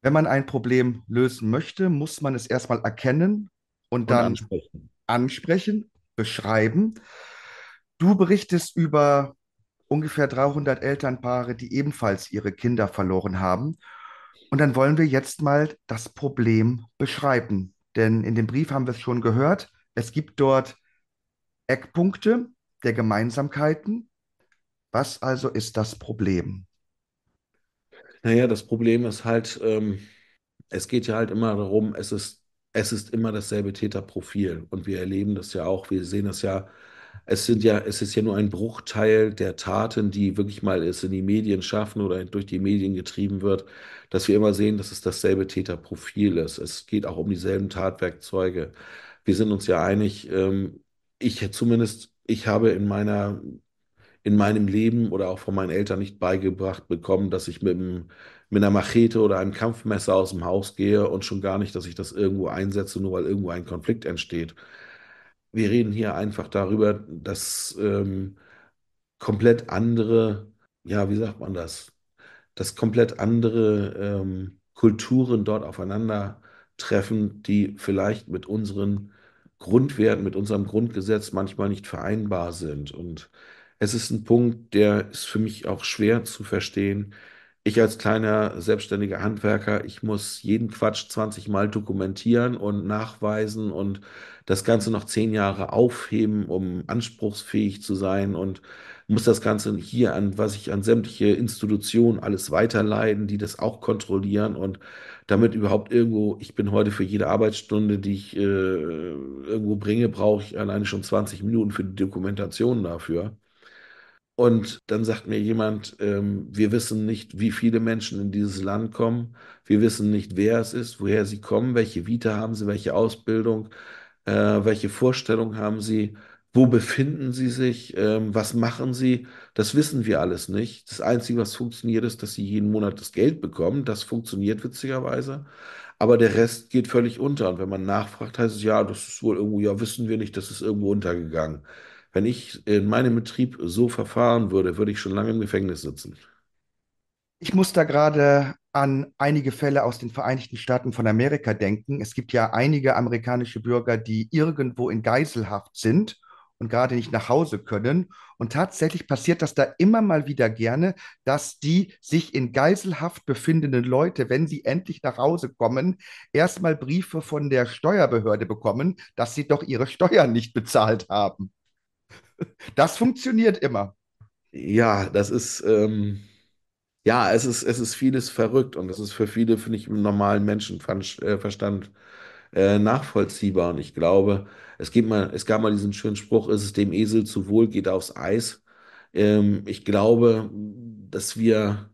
Wenn man ein Problem lösen möchte, muss man es erstmal erkennen und, und dann ansprechen. ansprechen, beschreiben. Du berichtest über ungefähr 300 Elternpaare, die ebenfalls ihre Kinder verloren haben. Und dann wollen wir jetzt mal das Problem beschreiben. Denn in dem Brief haben wir es schon gehört. Es gibt dort Eckpunkte der Gemeinsamkeiten. Was also ist das Problem? Naja, das Problem ist halt, ähm, es geht ja halt immer darum, es ist, es ist immer dasselbe Täterprofil. Und wir erleben das ja auch, wir sehen das ja es sind ja, es ist ja nur ein Bruchteil der Taten, die wirklich mal es in die Medien schaffen oder durch die Medien getrieben wird, dass wir immer sehen, dass es dasselbe Täterprofil ist. Es geht auch um dieselben Tatwerkzeuge. Wir sind uns ja einig, ähm, ich zumindest, ich habe in meiner, in meinem Leben oder auch von meinen Eltern nicht beigebracht bekommen, dass ich mit, einem, mit einer Machete oder einem Kampfmesser aus dem Haus gehe und schon gar nicht, dass ich das irgendwo einsetze, nur weil irgendwo ein Konflikt entsteht wir reden hier einfach darüber, dass ähm, komplett andere, ja, wie sagt man das, dass komplett andere ähm, Kulturen dort aufeinandertreffen, die vielleicht mit unseren Grundwerten, mit unserem Grundgesetz manchmal nicht vereinbar sind. Und es ist ein Punkt, der ist für mich auch schwer zu verstehen. Ich als kleiner selbstständiger Handwerker, ich muss jeden Quatsch 20 Mal dokumentieren und nachweisen und das Ganze noch zehn Jahre aufheben, um anspruchsfähig zu sein und muss das Ganze hier an, was ich an sämtliche Institutionen alles weiterleiten, die das auch kontrollieren und damit überhaupt irgendwo, ich bin heute für jede Arbeitsstunde, die ich äh, irgendwo bringe, brauche ich alleine schon 20 Minuten für die Dokumentation dafür. Und dann sagt mir jemand, ähm, wir wissen nicht, wie viele Menschen in dieses Land kommen, wir wissen nicht, wer es ist, woher sie kommen, welche Vita haben sie, welche Ausbildung, äh, welche Vorstellung haben sie? Wo befinden sie sich? Ähm, was machen sie? Das wissen wir alles nicht. Das Einzige, was funktioniert, ist, dass sie jeden Monat das Geld bekommen. Das funktioniert witzigerweise. Aber der Rest geht völlig unter. Und wenn man nachfragt, heißt es, ja, das ist wohl irgendwo, ja, wissen wir nicht, das ist irgendwo untergegangen. Wenn ich in meinem Betrieb so verfahren würde, würde ich schon lange im Gefängnis sitzen. Ich muss da gerade an einige Fälle aus den Vereinigten Staaten von Amerika denken. Es gibt ja einige amerikanische Bürger, die irgendwo in Geiselhaft sind und gerade nicht nach Hause können. Und tatsächlich passiert das da immer mal wieder gerne, dass die sich in Geiselhaft befindenden Leute, wenn sie endlich nach Hause kommen, erstmal Briefe von der Steuerbehörde bekommen, dass sie doch ihre Steuern nicht bezahlt haben. Das funktioniert immer. Ja, das ist. Ähm ja, es ist, es ist vieles verrückt und das ist für viele, finde ich, im normalen Menschenverstand äh, äh, nachvollziehbar. Und ich glaube, es, gibt mal, es gab mal diesen schönen Spruch, ist es dem Esel zu wohl, geht aufs Eis. Ähm, ich glaube, dass wir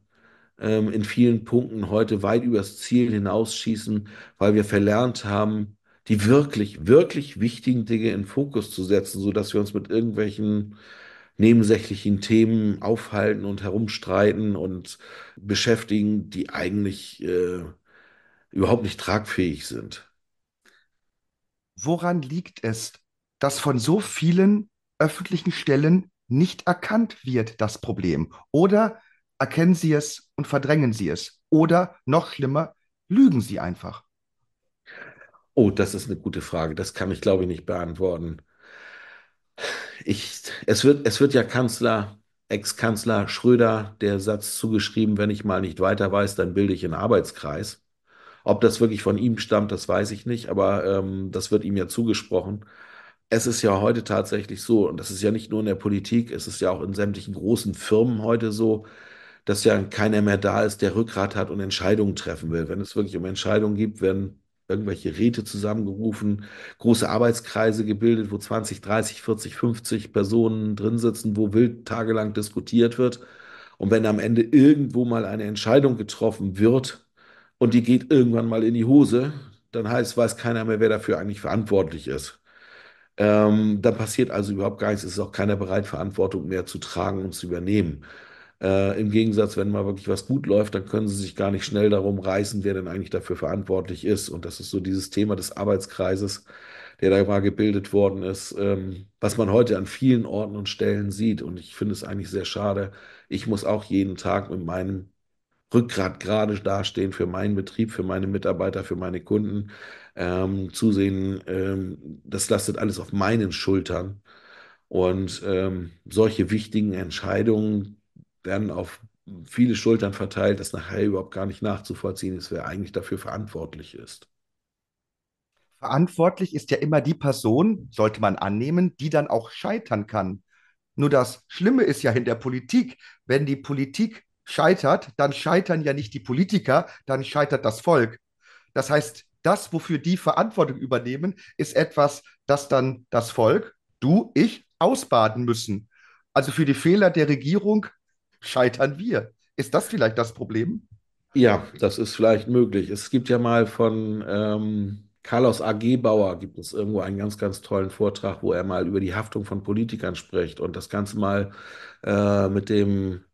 ähm, in vielen Punkten heute weit übers Ziel hinausschießen, weil wir verlernt haben, die wirklich, wirklich wichtigen Dinge in Fokus zu setzen, sodass wir uns mit irgendwelchen nebensächlichen Themen aufhalten und herumstreiten und beschäftigen, die eigentlich äh, überhaupt nicht tragfähig sind. Woran liegt es, dass von so vielen öffentlichen Stellen nicht erkannt wird, das Problem? Oder erkennen Sie es und verdrängen Sie es? Oder noch schlimmer, lügen Sie einfach? Oh, das ist eine gute Frage. Das kann ich, glaube ich, nicht beantworten ich, es wird, es wird ja Kanzler, Ex-Kanzler Schröder der Satz zugeschrieben, wenn ich mal nicht weiter weiß, dann bilde ich einen Arbeitskreis. Ob das wirklich von ihm stammt, das weiß ich nicht, aber ähm, das wird ihm ja zugesprochen. Es ist ja heute tatsächlich so, und das ist ja nicht nur in der Politik, es ist ja auch in sämtlichen großen Firmen heute so, dass ja keiner mehr da ist, der Rückgrat hat und Entscheidungen treffen will. Wenn es wirklich um Entscheidungen gibt, werden irgendwelche Räte zusammengerufen, große Arbeitskreise gebildet, wo 20, 30, 40, 50 Personen drin sitzen, wo wild tagelang diskutiert wird. Und wenn am Ende irgendwo mal eine Entscheidung getroffen wird und die geht irgendwann mal in die Hose, dann heißt, weiß keiner mehr, wer dafür eigentlich verantwortlich ist. Ähm, dann passiert also überhaupt gar nichts. Es ist auch keiner bereit, Verantwortung mehr zu tragen und zu übernehmen. Äh, Im Gegensatz, wenn mal wirklich was gut läuft, dann können sie sich gar nicht schnell darum reißen, wer denn eigentlich dafür verantwortlich ist. Und das ist so dieses Thema des Arbeitskreises, der da mal gebildet worden ist, ähm, was man heute an vielen Orten und Stellen sieht. Und ich finde es eigentlich sehr schade. Ich muss auch jeden Tag mit meinem Rückgrat gerade dastehen für meinen Betrieb, für meine Mitarbeiter, für meine Kunden, ähm, zusehen, ähm, das lastet alles auf meinen Schultern. Und ähm, solche wichtigen Entscheidungen, werden auf viele Schultern verteilt, das nachher überhaupt gar nicht nachzuvollziehen ist, wer eigentlich dafür verantwortlich ist. Verantwortlich ist ja immer die Person, sollte man annehmen, die dann auch scheitern kann. Nur das Schlimme ist ja in der Politik, wenn die Politik scheitert, dann scheitern ja nicht die Politiker, dann scheitert das Volk. Das heißt, das, wofür die Verantwortung übernehmen, ist etwas, das dann das Volk, du, ich, ausbaden müssen. Also für die Fehler der Regierung scheitern wir. Ist das vielleicht das Problem? Ja, das ist vielleicht möglich. Es gibt ja mal von ähm, Carlos A.G. Bauer gibt es irgendwo einen ganz, ganz tollen Vortrag, wo er mal über die Haftung von Politikern spricht und das Ganze mal äh, mit dem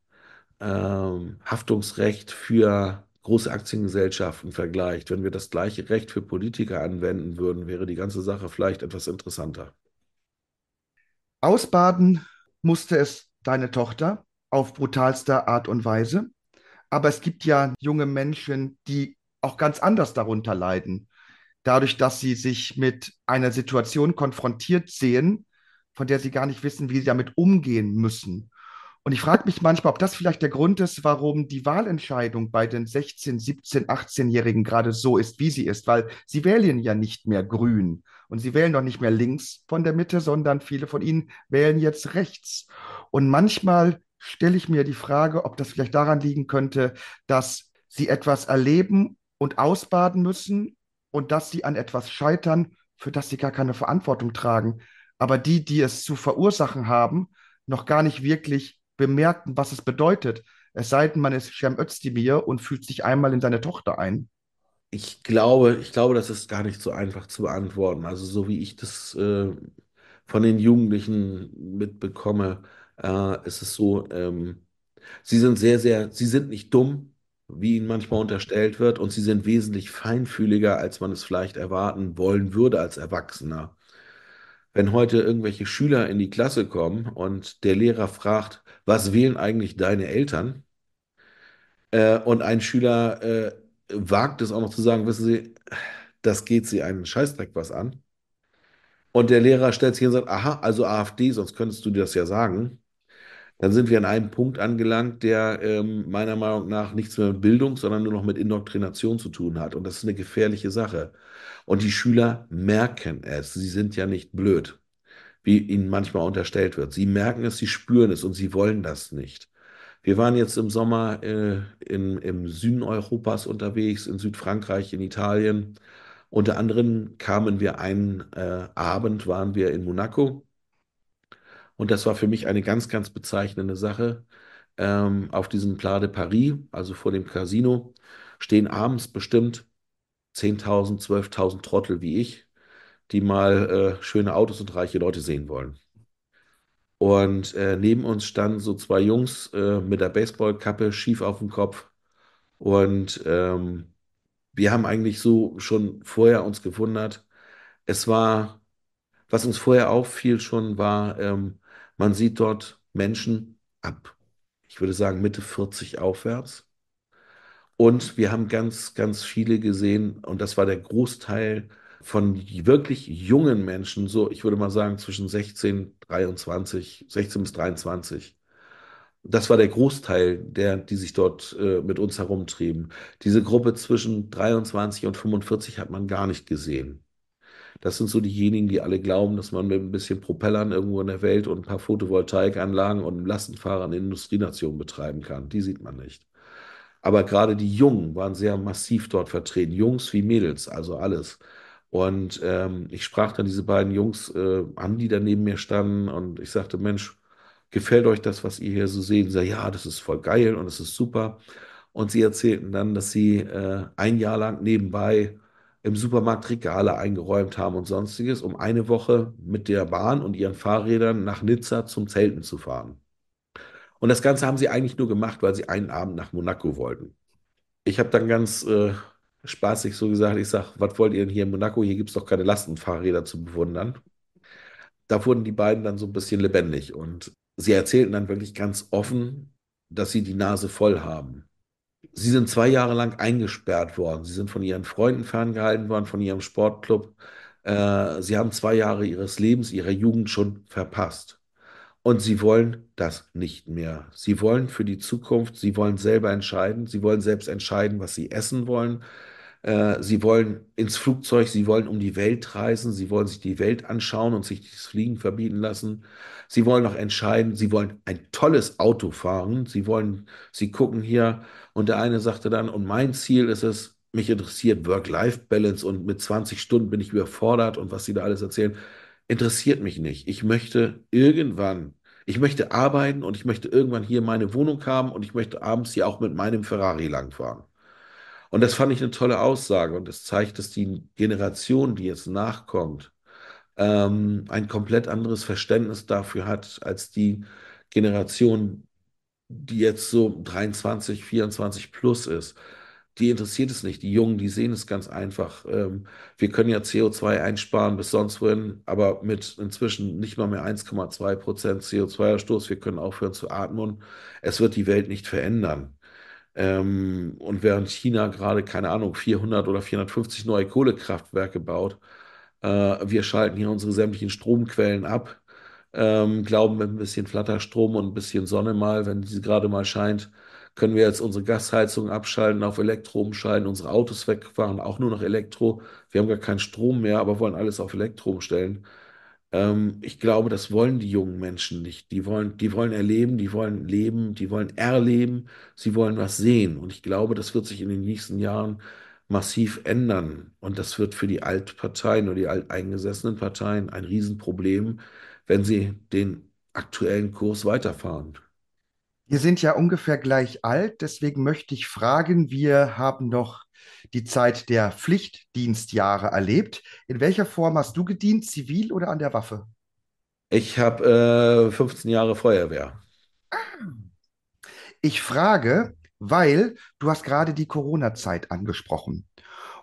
ähm, Haftungsrecht für große Aktiengesellschaften vergleicht. Wenn wir das gleiche Recht für Politiker anwenden würden, wäre die ganze Sache vielleicht etwas interessanter. Ausbaden musste es deine Tochter auf brutalste Art und Weise. Aber es gibt ja junge Menschen, die auch ganz anders darunter leiden. Dadurch, dass sie sich mit einer Situation konfrontiert sehen, von der sie gar nicht wissen, wie sie damit umgehen müssen. Und ich frage mich manchmal, ob das vielleicht der Grund ist, warum die Wahlentscheidung bei den 16, 17, 18-Jährigen gerade so ist, wie sie ist, weil sie wählen ja nicht mehr grün und sie wählen doch nicht mehr links von der Mitte, sondern viele von ihnen wählen jetzt rechts. Und manchmal stelle ich mir die Frage, ob das vielleicht daran liegen könnte, dass sie etwas erleben und ausbaden müssen und dass sie an etwas scheitern, für das sie gar keine Verantwortung tragen. Aber die, die es zu verursachen haben, noch gar nicht wirklich bemerken, was es bedeutet. Es sei denn, man ist Shem Özdemir und fühlt sich einmal in seine Tochter ein. Ich glaube, ich glaube, das ist gar nicht so einfach zu beantworten. Also so wie ich das äh, von den Jugendlichen mitbekomme, äh, es ist so, ähm, sie sind sehr, sehr, sie sind nicht dumm, wie ihnen manchmal unterstellt wird, und sie sind wesentlich feinfühliger, als man es vielleicht erwarten wollen würde als Erwachsener. Wenn heute irgendwelche Schüler in die Klasse kommen und der Lehrer fragt, was wählen eigentlich deine Eltern? Äh, und ein Schüler äh, wagt es auch noch zu sagen, wissen Sie, das geht sie einen Scheißdreck was an. Und der Lehrer stellt sich hin und sagt, aha, also AfD, sonst könntest du dir das ja sagen dann sind wir an einem Punkt angelangt, der ähm, meiner Meinung nach nichts mehr mit Bildung, sondern nur noch mit Indoktrination zu tun hat. Und das ist eine gefährliche Sache. Und die Schüler merken es. Sie sind ja nicht blöd, wie ihnen manchmal unterstellt wird. Sie merken es, sie spüren es und sie wollen das nicht. Wir waren jetzt im Sommer äh, in, im Süden Europas unterwegs, in Südfrankreich, in Italien. Unter anderem kamen wir einen äh, Abend, waren wir in Monaco und das war für mich eine ganz, ganz bezeichnende Sache. Ähm, auf diesem Pla de Paris, also vor dem Casino, stehen abends bestimmt 10.000, 12.000 Trottel wie ich, die mal äh, schöne Autos und reiche Leute sehen wollen. Und äh, neben uns standen so zwei Jungs äh, mit der Baseballkappe schief auf dem Kopf. Und ähm, wir haben eigentlich so schon vorher uns gewundert. Es war, was uns vorher auffiel schon, war, ähm, man sieht dort Menschen ab, ich würde sagen Mitte 40 aufwärts. Und wir haben ganz, ganz viele gesehen, und das war der Großteil von wirklich jungen Menschen, so ich würde mal sagen zwischen 16, 23, 16 bis 23. Das war der Großteil der, die sich dort äh, mit uns herumtrieben. Diese Gruppe zwischen 23 und 45 hat man gar nicht gesehen. Das sind so diejenigen, die alle glauben, dass man mit ein bisschen Propellern irgendwo in der Welt und ein paar Photovoltaikanlagen und einem Lastenfahrer eine Industrienation betreiben kann. Die sieht man nicht. Aber gerade die Jungen waren sehr massiv dort vertreten. Jungs wie Mädels, also alles. Und ähm, ich sprach dann diese beiden Jungs äh, an, die da neben mir standen. Und ich sagte, Mensch, gefällt euch das, was ihr hier so seht? sie, ja, das ist voll geil und es ist super. Und sie erzählten dann, dass sie äh, ein Jahr lang nebenbei im Supermarkt Regale eingeräumt haben und sonstiges, um eine Woche mit der Bahn und ihren Fahrrädern nach Nizza zum Zelten zu fahren. Und das Ganze haben sie eigentlich nur gemacht, weil sie einen Abend nach Monaco wollten. Ich habe dann ganz äh, spaßig so gesagt, ich sage, was wollt ihr denn hier in Monaco? Hier gibt es doch keine Lastenfahrräder zu bewundern. Da wurden die beiden dann so ein bisschen lebendig und sie erzählten dann wirklich ganz offen, dass sie die Nase voll haben Sie sind zwei Jahre lang eingesperrt worden. Sie sind von ihren Freunden ferngehalten worden, von ihrem Sportclub. Äh, sie haben zwei Jahre ihres Lebens, ihrer Jugend schon verpasst. Und sie wollen das nicht mehr. Sie wollen für die Zukunft, sie wollen selber entscheiden, sie wollen selbst entscheiden, was sie essen wollen. Äh, sie wollen ins Flugzeug, sie wollen um die Welt reisen, sie wollen sich die Welt anschauen und sich das Fliegen verbieten lassen. Sie wollen auch entscheiden, sie wollen ein tolles Auto fahren, sie wollen, sie gucken hier, und der eine sagte dann, und mein Ziel ist es, mich interessiert Work-Life-Balance und mit 20 Stunden bin ich überfordert und was sie da alles erzählen, interessiert mich nicht. Ich möchte irgendwann, ich möchte arbeiten und ich möchte irgendwann hier meine Wohnung haben und ich möchte abends hier auch mit meinem Ferrari langfahren. Und das fand ich eine tolle Aussage und das zeigt, dass die Generation, die jetzt nachkommt, ähm, ein komplett anderes Verständnis dafür hat als die Generation, die jetzt so 23, 24 plus ist, die interessiert es nicht. Die Jungen, die sehen es ganz einfach. Ähm, wir können ja CO2 einsparen bis sonst wohin, aber mit inzwischen nicht mal mehr 1,2 Prozent CO2-Ausstoß, wir können aufhören zu atmen. Es wird die Welt nicht verändern. Ähm, und während China gerade, keine Ahnung, 400 oder 450 neue Kohlekraftwerke baut, äh, wir schalten hier unsere sämtlichen Stromquellen ab ähm, glauben, mit ein bisschen Flatterstrom und ein bisschen Sonne mal, wenn sie gerade mal scheint, können wir jetzt unsere Gasheizung abschalten, auf Elektro umschalten, unsere Autos wegfahren, auch nur noch Elektro. Wir haben gar keinen Strom mehr, aber wollen alles auf Elektro umstellen. Ähm, ich glaube, das wollen die jungen Menschen nicht. Die wollen, die wollen erleben, die wollen leben, die wollen erleben, sie wollen was sehen. Und ich glaube, das wird sich in den nächsten Jahren massiv ändern. Und das wird für die Altparteien oder die alteingesessenen Parteien ein Riesenproblem, wenn sie den aktuellen Kurs weiterfahren. Wir sind ja ungefähr gleich alt, deswegen möchte ich fragen, wir haben noch die Zeit der Pflichtdienstjahre erlebt. In welcher Form hast du gedient, zivil oder an der Waffe? Ich habe äh, 15 Jahre Feuerwehr. Ah. Ich frage, weil du hast gerade die Corona-Zeit angesprochen.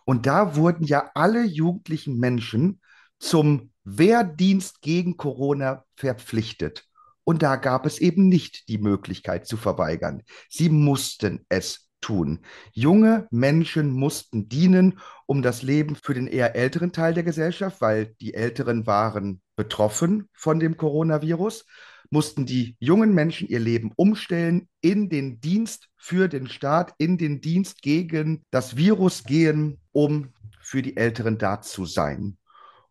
Und da wurden ja alle jugendlichen Menschen zum Wehrdienst gegen Corona verpflichtet. Und da gab es eben nicht die Möglichkeit zu verweigern. Sie mussten es tun. Junge Menschen mussten dienen, um das Leben für den eher älteren Teil der Gesellschaft, weil die Älteren waren betroffen von dem Coronavirus, mussten die jungen Menschen ihr Leben umstellen, in den Dienst für den Staat, in den Dienst gegen das Virus gehen, um für die Älteren da zu sein.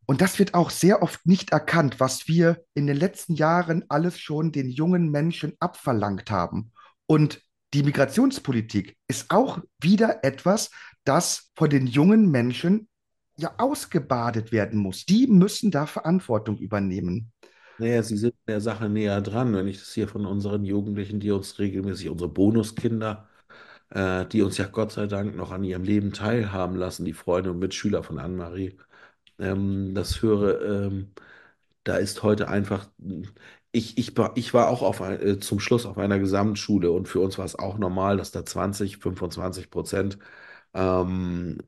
Und das wird auch sehr oft nicht erkannt, was wir in den letzten Jahren alles schon den jungen Menschen abverlangt haben. Und die Migrationspolitik ist auch wieder etwas, das von den jungen Menschen ja ausgebadet werden muss. Die müssen da Verantwortung übernehmen. Naja, sie sind der Sache näher dran, wenn ich das hier von unseren Jugendlichen, die uns regelmäßig, unsere Bonuskinder, äh, die uns ja Gott sei Dank noch an ihrem Leben teilhaben lassen, die Freunde und Mitschüler von Anne-Marie, Annemarie, ähm, das höre, ähm, da ist heute einfach, ich, ich, ich war auch auf, äh, zum Schluss auf einer Gesamtschule und für uns war es auch normal, dass da 20, 25 Prozent ähm,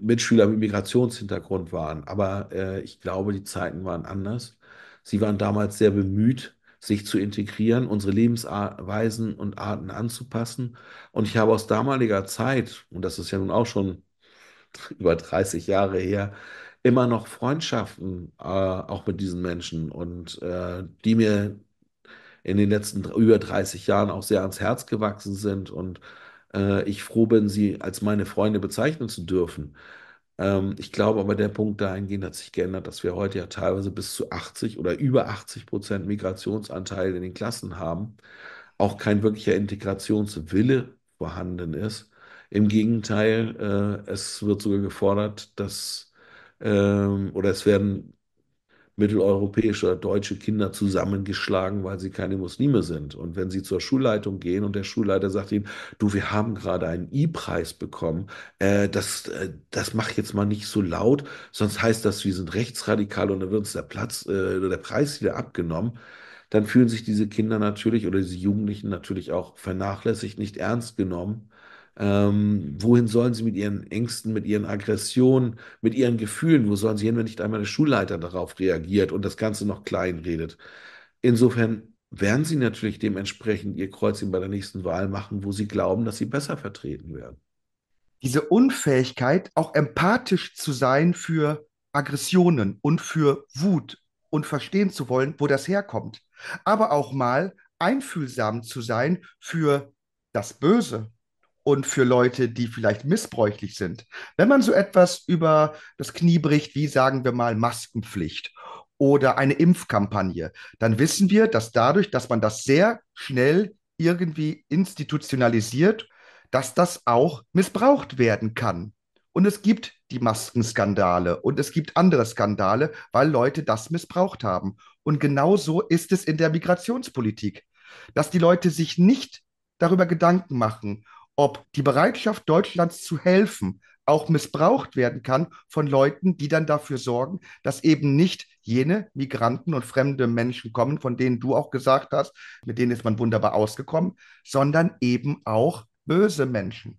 Mitschüler mit Migrationshintergrund waren. Aber äh, ich glaube, die Zeiten waren anders. Sie waren damals sehr bemüht, sich zu integrieren, unsere Lebensweisen und Arten anzupassen. Und ich habe aus damaliger Zeit, und das ist ja nun auch schon über 30 Jahre her, immer noch Freundschaften, äh, auch mit diesen Menschen und äh, die mir in den letzten über 30 Jahren auch sehr ans Herz gewachsen sind und äh, ich froh bin, sie als meine Freunde bezeichnen zu dürfen. Ähm, ich glaube aber, der Punkt dahingehend hat sich geändert, dass wir heute ja teilweise bis zu 80 oder über 80 Prozent Migrationsanteil in den Klassen haben, auch kein wirklicher Integrationswille vorhanden ist. Im Gegenteil, äh, es wird sogar gefordert, dass ähm, oder es werden mitteleuropäische oder deutsche Kinder zusammengeschlagen, weil sie keine Muslime sind. Und wenn sie zur Schulleitung gehen und der Schulleiter sagt ihnen, du, wir haben gerade einen I-Preis bekommen, äh, das, äh, das mach jetzt mal nicht so laut, sonst heißt das, wir sind rechtsradikal und dann wird uns der Platz äh, der Preis wieder abgenommen. Dann fühlen sich diese Kinder natürlich oder diese Jugendlichen natürlich auch vernachlässigt, nicht ernst genommen ähm, wohin sollen sie mit ihren Ängsten, mit ihren Aggressionen, mit ihren Gefühlen, wo sollen sie hin, wenn nicht einmal der Schulleiter darauf reagiert und das Ganze noch klein redet? Insofern werden sie natürlich dementsprechend ihr Kreuzchen bei der nächsten Wahl machen, wo sie glauben, dass sie besser vertreten werden. Diese Unfähigkeit, auch empathisch zu sein für Aggressionen und für Wut und verstehen zu wollen, wo das herkommt, aber auch mal einfühlsam zu sein für das Böse, und für Leute, die vielleicht missbräuchlich sind. Wenn man so etwas über das Knie bricht, wie sagen wir mal Maskenpflicht oder eine Impfkampagne, dann wissen wir, dass dadurch, dass man das sehr schnell irgendwie institutionalisiert, dass das auch missbraucht werden kann. Und es gibt die Maskenskandale und es gibt andere Skandale, weil Leute das missbraucht haben. Und genau so ist es in der Migrationspolitik, dass die Leute sich nicht darüber Gedanken machen ob die Bereitschaft Deutschlands zu helfen auch missbraucht werden kann von Leuten, die dann dafür sorgen, dass eben nicht jene Migranten und fremde Menschen kommen, von denen du auch gesagt hast, mit denen ist man wunderbar ausgekommen, sondern eben auch böse Menschen.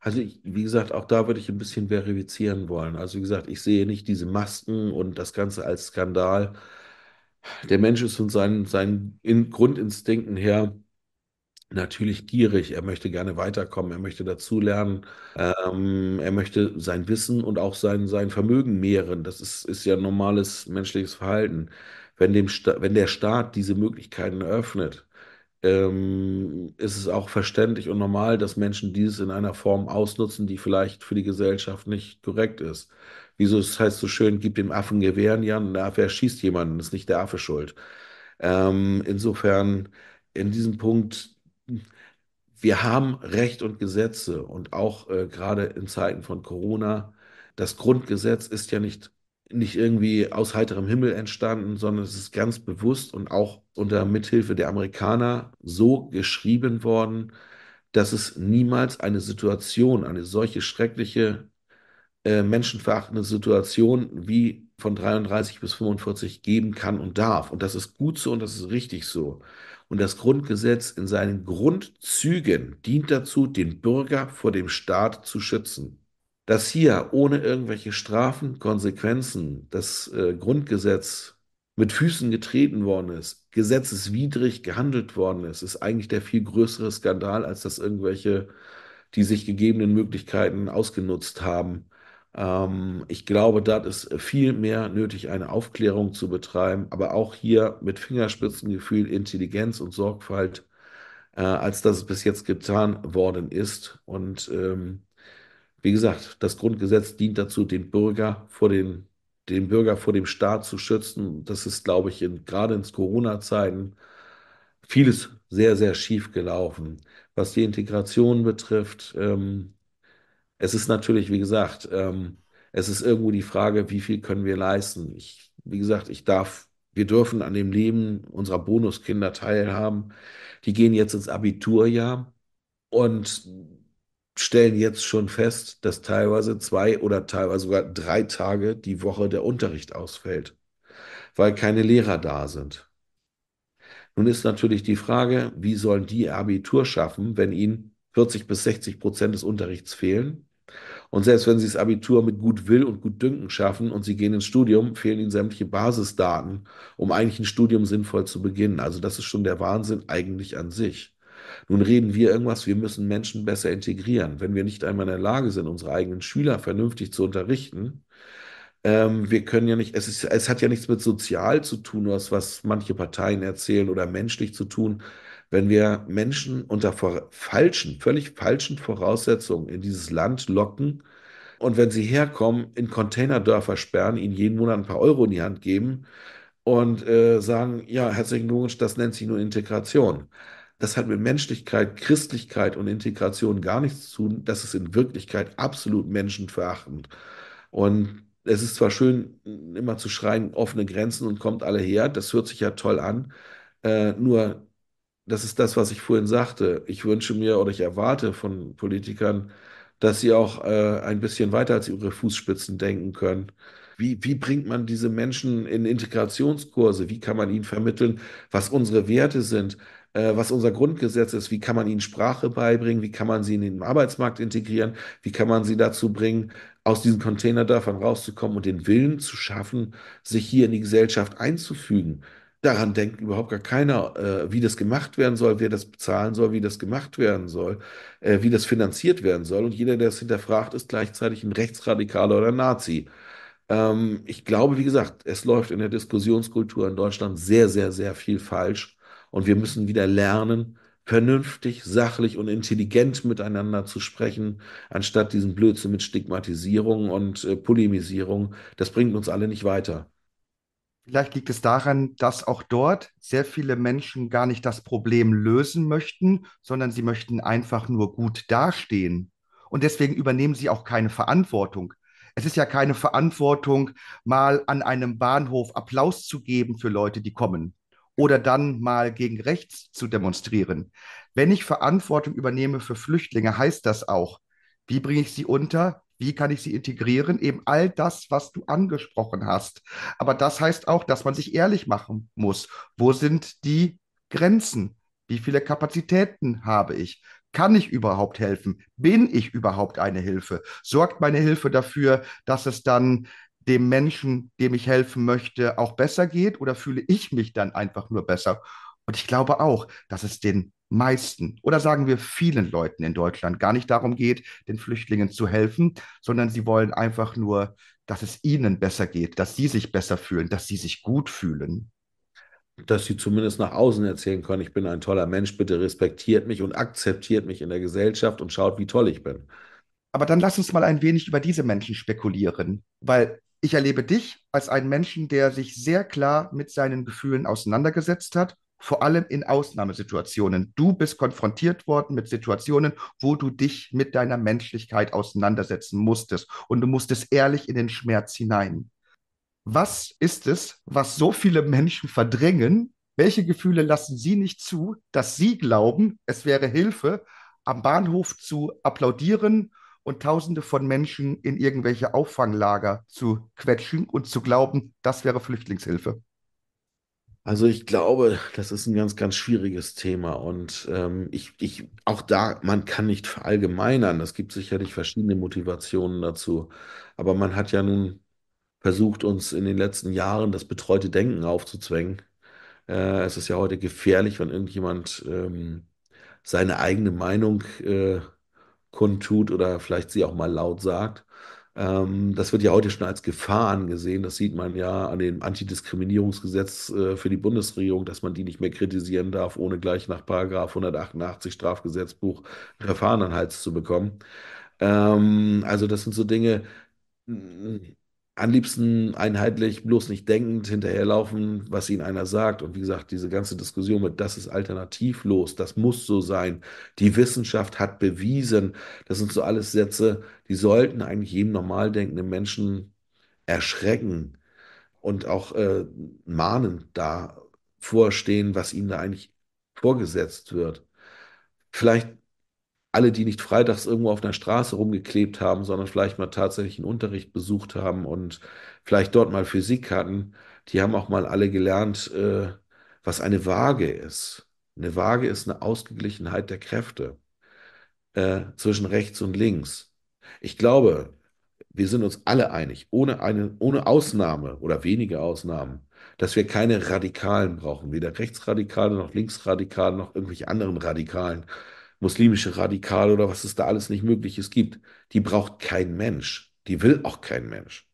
Also ich, wie gesagt, auch da würde ich ein bisschen verifizieren wollen. Also wie gesagt, ich sehe nicht diese Masken und das Ganze als Skandal. Der Mensch ist von seinen, seinen Grundinstinkten her natürlich gierig, er möchte gerne weiterkommen, er möchte dazulernen, ähm, er möchte sein Wissen und auch sein, sein Vermögen mehren. Das ist, ist ja normales menschliches Verhalten. Wenn, dem wenn der Staat diese Möglichkeiten eröffnet, ähm, ist es auch verständlich und normal, dass Menschen dieses in einer Form ausnutzen, die vielleicht für die Gesellschaft nicht korrekt ist. Wieso es heißt so schön, gib dem Affen Gewehren, Jan, und der Affe erschießt jemanden, ist nicht der Affe schuld. Ähm, insofern, in diesem Punkt wir haben Recht und Gesetze und auch äh, gerade in Zeiten von Corona, das Grundgesetz ist ja nicht, nicht irgendwie aus heiterem Himmel entstanden, sondern es ist ganz bewusst und auch unter Mithilfe der Amerikaner so geschrieben worden, dass es niemals eine Situation, eine solche schreckliche, äh, menschenverachtende Situation wie von 33 bis 45 geben kann und darf. Und das ist gut so und das ist richtig so und das Grundgesetz in seinen Grundzügen dient dazu, den Bürger vor dem Staat zu schützen. Dass hier ohne irgendwelche Strafen, Konsequenzen das äh, Grundgesetz mit Füßen getreten worden ist, gesetzeswidrig gehandelt worden ist, ist eigentlich der viel größere Skandal, als dass irgendwelche, die sich gegebenen Möglichkeiten ausgenutzt haben, ähm, ich glaube, da ist viel mehr nötig, eine Aufklärung zu betreiben, aber auch hier mit Fingerspitzengefühl, Intelligenz und Sorgfalt, äh, als das bis jetzt getan worden ist. Und ähm, wie gesagt, das Grundgesetz dient dazu, den Bürger vor den, den Bürger vor dem Staat zu schützen. Das ist, glaube ich, in, gerade in Corona-Zeiten vieles sehr, sehr schief gelaufen. Was die Integration betrifft, ähm, es ist natürlich, wie gesagt, ähm, es ist irgendwo die Frage, wie viel können wir leisten. Ich, wie gesagt, ich darf, wir dürfen an dem Leben unserer Bonuskinder teilhaben. Die gehen jetzt ins Abiturjahr und stellen jetzt schon fest, dass teilweise zwei oder teilweise sogar drei Tage die Woche der Unterricht ausfällt, weil keine Lehrer da sind. Nun ist natürlich die Frage, wie sollen die Abitur schaffen, wenn ihnen 40 bis 60 Prozent des Unterrichts fehlen und selbst wenn sie das Abitur mit gut Will und gut Dünken schaffen und sie gehen ins Studium, fehlen ihnen sämtliche Basisdaten, um eigentlich ein Studium sinnvoll zu beginnen. Also das ist schon der Wahnsinn eigentlich an sich. Nun reden wir irgendwas, wir müssen Menschen besser integrieren. Wenn wir nicht einmal in der Lage sind, unsere eigenen Schüler vernünftig zu unterrichten, ähm, wir können ja nicht, es, ist, es hat ja nichts mit sozial zu tun, was, was manche Parteien erzählen oder menschlich zu tun, wenn wir Menschen unter falschen, völlig falschen Voraussetzungen in dieses Land locken und wenn sie herkommen, in Containerdörfer sperren, ihnen jeden Monat ein paar Euro in die Hand geben und äh, sagen, ja, herzlichen Glückwunsch, das nennt sich nur Integration. Das hat mit Menschlichkeit, Christlichkeit und Integration gar nichts zu tun. Das ist in Wirklichkeit absolut menschenverachtend. Und es ist zwar schön, immer zu schreien, offene Grenzen und kommt alle her, das hört sich ja toll an, äh, nur das ist das, was ich vorhin sagte. Ich wünsche mir oder ich erwarte von Politikern, dass sie auch äh, ein bisschen weiter als ihre Fußspitzen denken können. Wie, wie bringt man diese Menschen in Integrationskurse? Wie kann man ihnen vermitteln, was unsere Werte sind, äh, was unser Grundgesetz ist? Wie kann man ihnen Sprache beibringen? Wie kann man sie in den Arbeitsmarkt integrieren? Wie kann man sie dazu bringen, aus diesen Containerdörfern rauszukommen und den Willen zu schaffen, sich hier in die Gesellschaft einzufügen? daran denkt überhaupt gar keiner, äh, wie das gemacht werden soll, wer das bezahlen soll, wie das gemacht werden soll, äh, wie das finanziert werden soll. Und jeder, der es hinterfragt, ist gleichzeitig ein Rechtsradikaler oder ein Nazi. Ähm, ich glaube, wie gesagt, es läuft in der Diskussionskultur in Deutschland sehr, sehr, sehr viel falsch. Und wir müssen wieder lernen, vernünftig, sachlich und intelligent miteinander zu sprechen, anstatt diesen Blödsinn mit Stigmatisierung und äh, Polemisierung. Das bringt uns alle nicht weiter. Vielleicht liegt es daran, dass auch dort sehr viele Menschen gar nicht das Problem lösen möchten, sondern sie möchten einfach nur gut dastehen. Und deswegen übernehmen sie auch keine Verantwortung. Es ist ja keine Verantwortung, mal an einem Bahnhof Applaus zu geben für Leute, die kommen oder dann mal gegen rechts zu demonstrieren. Wenn ich Verantwortung übernehme für Flüchtlinge, heißt das auch, wie bringe ich sie unter, wie kann ich sie integrieren? Eben all das, was du angesprochen hast. Aber das heißt auch, dass man sich ehrlich machen muss. Wo sind die Grenzen? Wie viele Kapazitäten habe ich? Kann ich überhaupt helfen? Bin ich überhaupt eine Hilfe? Sorgt meine Hilfe dafür, dass es dann dem Menschen, dem ich helfen möchte, auch besser geht? Oder fühle ich mich dann einfach nur besser? Und ich glaube auch, dass es den meisten oder sagen wir vielen Leuten in Deutschland gar nicht darum geht, den Flüchtlingen zu helfen, sondern sie wollen einfach nur, dass es ihnen besser geht, dass sie sich besser fühlen, dass sie sich gut fühlen. Dass sie zumindest nach außen erzählen können, ich bin ein toller Mensch, bitte respektiert mich und akzeptiert mich in der Gesellschaft und schaut, wie toll ich bin. Aber dann lass uns mal ein wenig über diese Menschen spekulieren, weil ich erlebe dich als einen Menschen, der sich sehr klar mit seinen Gefühlen auseinandergesetzt hat vor allem in Ausnahmesituationen. Du bist konfrontiert worden mit Situationen, wo du dich mit deiner Menschlichkeit auseinandersetzen musstest und du musstest ehrlich in den Schmerz hinein. Was ist es, was so viele Menschen verdrängen? Welche Gefühle lassen sie nicht zu, dass sie glauben, es wäre Hilfe, am Bahnhof zu applaudieren und Tausende von Menschen in irgendwelche Auffanglager zu quetschen und zu glauben, das wäre Flüchtlingshilfe? Also ich glaube, das ist ein ganz, ganz schwieriges Thema und ähm, ich, ich, auch da, man kann nicht verallgemeinern. Es gibt sicherlich verschiedene Motivationen dazu, aber man hat ja nun versucht, uns in den letzten Jahren das betreute Denken aufzuzwängen. Äh, es ist ja heute gefährlich, wenn irgendjemand ähm, seine eigene Meinung äh, kundtut oder vielleicht sie auch mal laut sagt. Ähm, das wird ja heute schon als Gefahr angesehen. Das sieht man ja an dem Antidiskriminierungsgesetz äh, für die Bundesregierung, dass man die nicht mehr kritisieren darf, ohne gleich nach Paragraf 188 Strafgesetzbuch ein Verfahren an Hals zu bekommen. Ähm, also das sind so Dinge, am liebsten einheitlich, bloß nicht denkend hinterherlaufen, was ihnen einer sagt. Und wie gesagt, diese ganze Diskussion mit, das ist alternativlos, das muss so sein. Die Wissenschaft hat bewiesen, das sind so alles Sätze, die sollten eigentlich jedem normal denkenden Menschen erschrecken und auch äh, mahnend da vorstehen, was ihnen da eigentlich vorgesetzt wird. Vielleicht alle, die nicht freitags irgendwo auf einer Straße rumgeklebt haben, sondern vielleicht mal tatsächlich einen Unterricht besucht haben und vielleicht dort mal Physik hatten, die haben auch mal alle gelernt, äh, was eine Waage ist. Eine Waage ist eine Ausgeglichenheit der Kräfte äh, zwischen rechts und links. Ich glaube, wir sind uns alle einig, ohne, eine, ohne Ausnahme oder wenige Ausnahmen, dass wir keine Radikalen brauchen, weder Rechtsradikale noch Linksradikale noch irgendwelche anderen Radikalen, muslimische Radikale oder was es da alles nicht Mögliches gibt. Die braucht kein Mensch. Die will auch kein Mensch.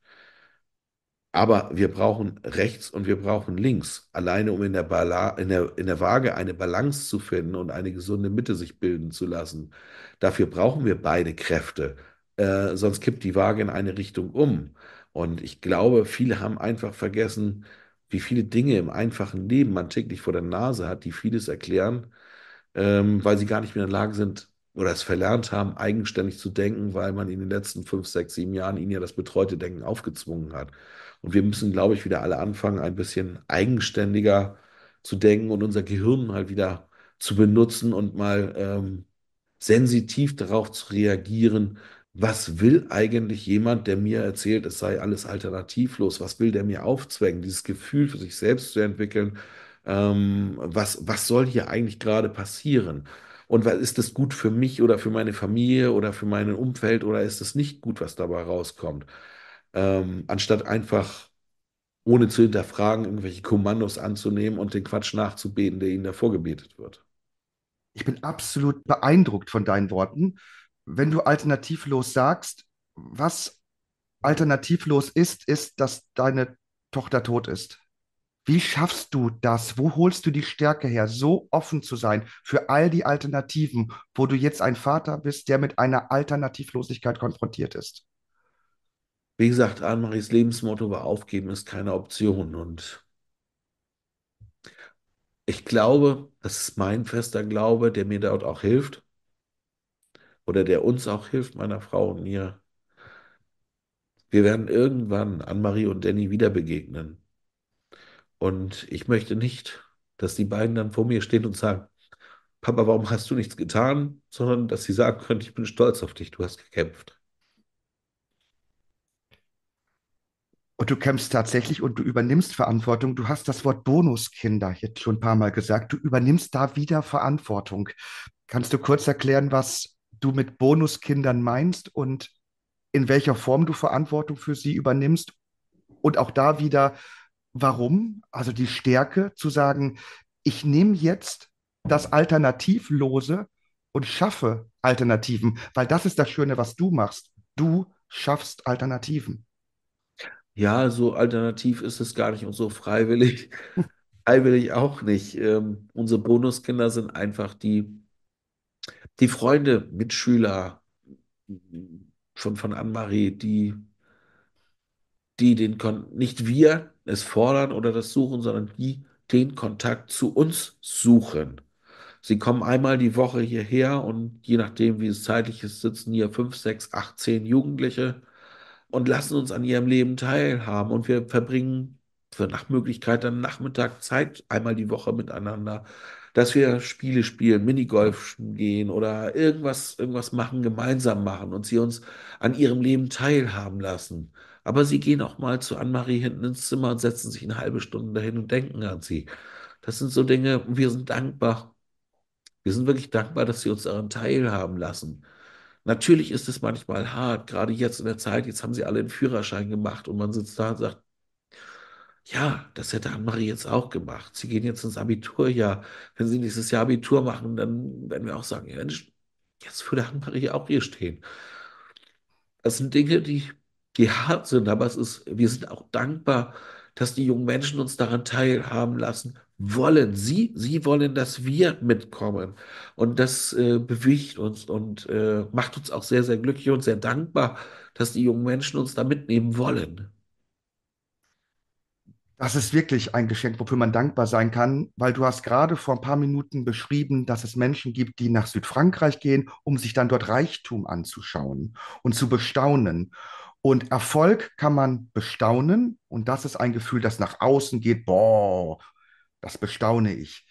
Aber wir brauchen rechts und wir brauchen links, alleine um in der, Bala in der, in der Waage eine Balance zu finden und eine gesunde Mitte sich bilden zu lassen. Dafür brauchen wir beide Kräfte, äh, sonst kippt die Waage in eine Richtung um. Und ich glaube, viele haben einfach vergessen, wie viele Dinge im einfachen Leben man täglich vor der Nase hat, die vieles erklären, ähm, weil sie gar nicht mehr in der Lage sind oder es verlernt haben, eigenständig zu denken, weil man in den letzten fünf, sechs, sieben Jahren ihnen ja das betreute Denken aufgezwungen hat. Und wir müssen, glaube ich, wieder alle anfangen, ein bisschen eigenständiger zu denken und unser Gehirn halt wieder zu benutzen und mal ähm, sensitiv darauf zu reagieren, was will eigentlich jemand, der mir erzählt, es sei alles alternativlos? Was will der mir aufzwängen? Dieses Gefühl für sich selbst zu entwickeln, ähm, was, was soll hier eigentlich gerade passieren? Und was ist das gut für mich oder für meine Familie oder für mein Umfeld oder ist es nicht gut, was dabei rauskommt? Ähm, anstatt einfach ohne zu hinterfragen, irgendwelche Kommandos anzunehmen und den Quatsch nachzubeten, der ihnen davor gebetet wird. Ich bin absolut beeindruckt von deinen Worten. Wenn du alternativlos sagst, was alternativlos ist, ist, dass deine Tochter tot ist. Wie schaffst du das? Wo holst du die Stärke her, so offen zu sein für all die Alternativen, wo du jetzt ein Vater bist, der mit einer Alternativlosigkeit konfrontiert ist? Wie gesagt, Annemaries Lebensmotto war Aufgeben ist keine Option. Und ich glaube, das ist mein fester Glaube, der mir dort auch hilft. Oder der uns auch hilft, meiner Frau und mir. Wir werden irgendwann Annemarie und Danny wieder begegnen und ich möchte nicht, dass die beiden dann vor mir stehen und sagen, Papa, warum hast du nichts getan? Sondern dass sie sagen können, ich bin stolz auf dich, du hast gekämpft. Und du kämpfst tatsächlich und du übernimmst Verantwortung. Du hast das Wort Bonuskinder jetzt schon ein paar Mal gesagt. Du übernimmst da wieder Verantwortung. Kannst du kurz erklären, was du mit Bonuskindern meinst und in welcher Form du Verantwortung für sie übernimmst? Und auch da wieder, Warum? Also die Stärke zu sagen, ich nehme jetzt das Alternativlose und schaffe Alternativen, weil das ist das Schöne, was du machst. Du schaffst Alternativen. Ja, so alternativ ist es gar nicht und so freiwillig, freiwillig auch nicht. Ähm, unsere Bonuskinder sind einfach die, die Freunde, Mitschüler, von, von Anne-Marie, die die den Kon nicht wir es fordern oder das suchen, sondern die den Kontakt zu uns suchen. Sie kommen einmal die Woche hierher und je nachdem, wie es zeitlich ist, sitzen hier fünf, sechs, acht, zehn Jugendliche und lassen uns an ihrem Leben teilhaben. Und wir verbringen für nach dann Nachmittag Zeit einmal die Woche miteinander, dass wir Spiele spielen, Minigolf gehen oder irgendwas, irgendwas machen, gemeinsam machen und sie uns an ihrem Leben teilhaben lassen. Aber sie gehen auch mal zu Annemarie hinten ins Zimmer und setzen sich eine halbe Stunde dahin und denken an sie. Das sind so Dinge, wir sind dankbar. Wir sind wirklich dankbar, dass sie uns daran teilhaben lassen. Natürlich ist es manchmal hart, gerade jetzt in der Zeit, jetzt haben sie alle einen Führerschein gemacht und man sitzt da und sagt, ja, das hätte Anne-Marie jetzt auch gemacht. Sie gehen jetzt ins Abiturjahr. Wenn sie nächstes Jahr Abitur machen, dann werden wir auch sagen, Mensch, jetzt würde anne Annemarie auch hier stehen. Das sind Dinge, die die hart sind, aber es ist, wir sind auch dankbar, dass die jungen Menschen uns daran teilhaben lassen wollen. Sie, sie wollen, dass wir mitkommen. Und das äh, bewegt uns und äh, macht uns auch sehr, sehr glücklich und sehr dankbar, dass die jungen Menschen uns da mitnehmen wollen. Das ist wirklich ein Geschenk, wofür man dankbar sein kann, weil du hast gerade vor ein paar Minuten beschrieben, dass es Menschen gibt, die nach Südfrankreich gehen, um sich dann dort Reichtum anzuschauen und zu bestaunen. Und Erfolg kann man bestaunen. Und das ist ein Gefühl, das nach außen geht. Boah, das bestaune ich.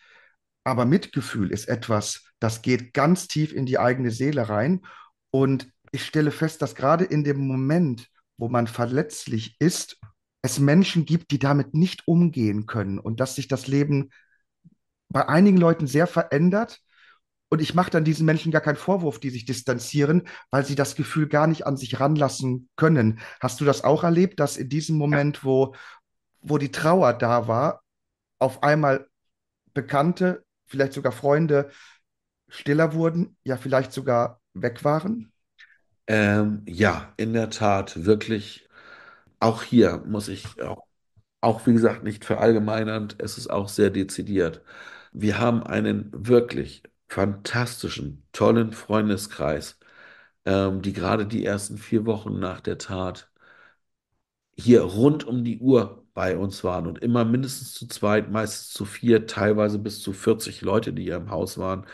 Aber Mitgefühl ist etwas, das geht ganz tief in die eigene Seele rein. Und ich stelle fest, dass gerade in dem Moment, wo man verletzlich ist, es Menschen gibt, die damit nicht umgehen können und dass sich das Leben bei einigen Leuten sehr verändert und ich mache dann diesen Menschen gar keinen Vorwurf, die sich distanzieren, weil sie das Gefühl gar nicht an sich ranlassen können. Hast du das auch erlebt, dass in diesem Moment, ja. wo, wo die Trauer da war, auf einmal Bekannte, vielleicht sogar Freunde stiller wurden, ja vielleicht sogar weg waren? Ähm, ja, in der Tat, wirklich. Auch hier muss ich, auch, auch wie gesagt, nicht verallgemeinernd, es ist auch sehr dezidiert. Wir haben einen wirklich fantastischen, tollen Freundeskreis, ähm, die gerade die ersten vier Wochen nach der Tat hier rund um die Uhr bei uns waren und immer mindestens zu zweit, meistens zu vier, teilweise bis zu 40 Leute, die hier im Haus waren,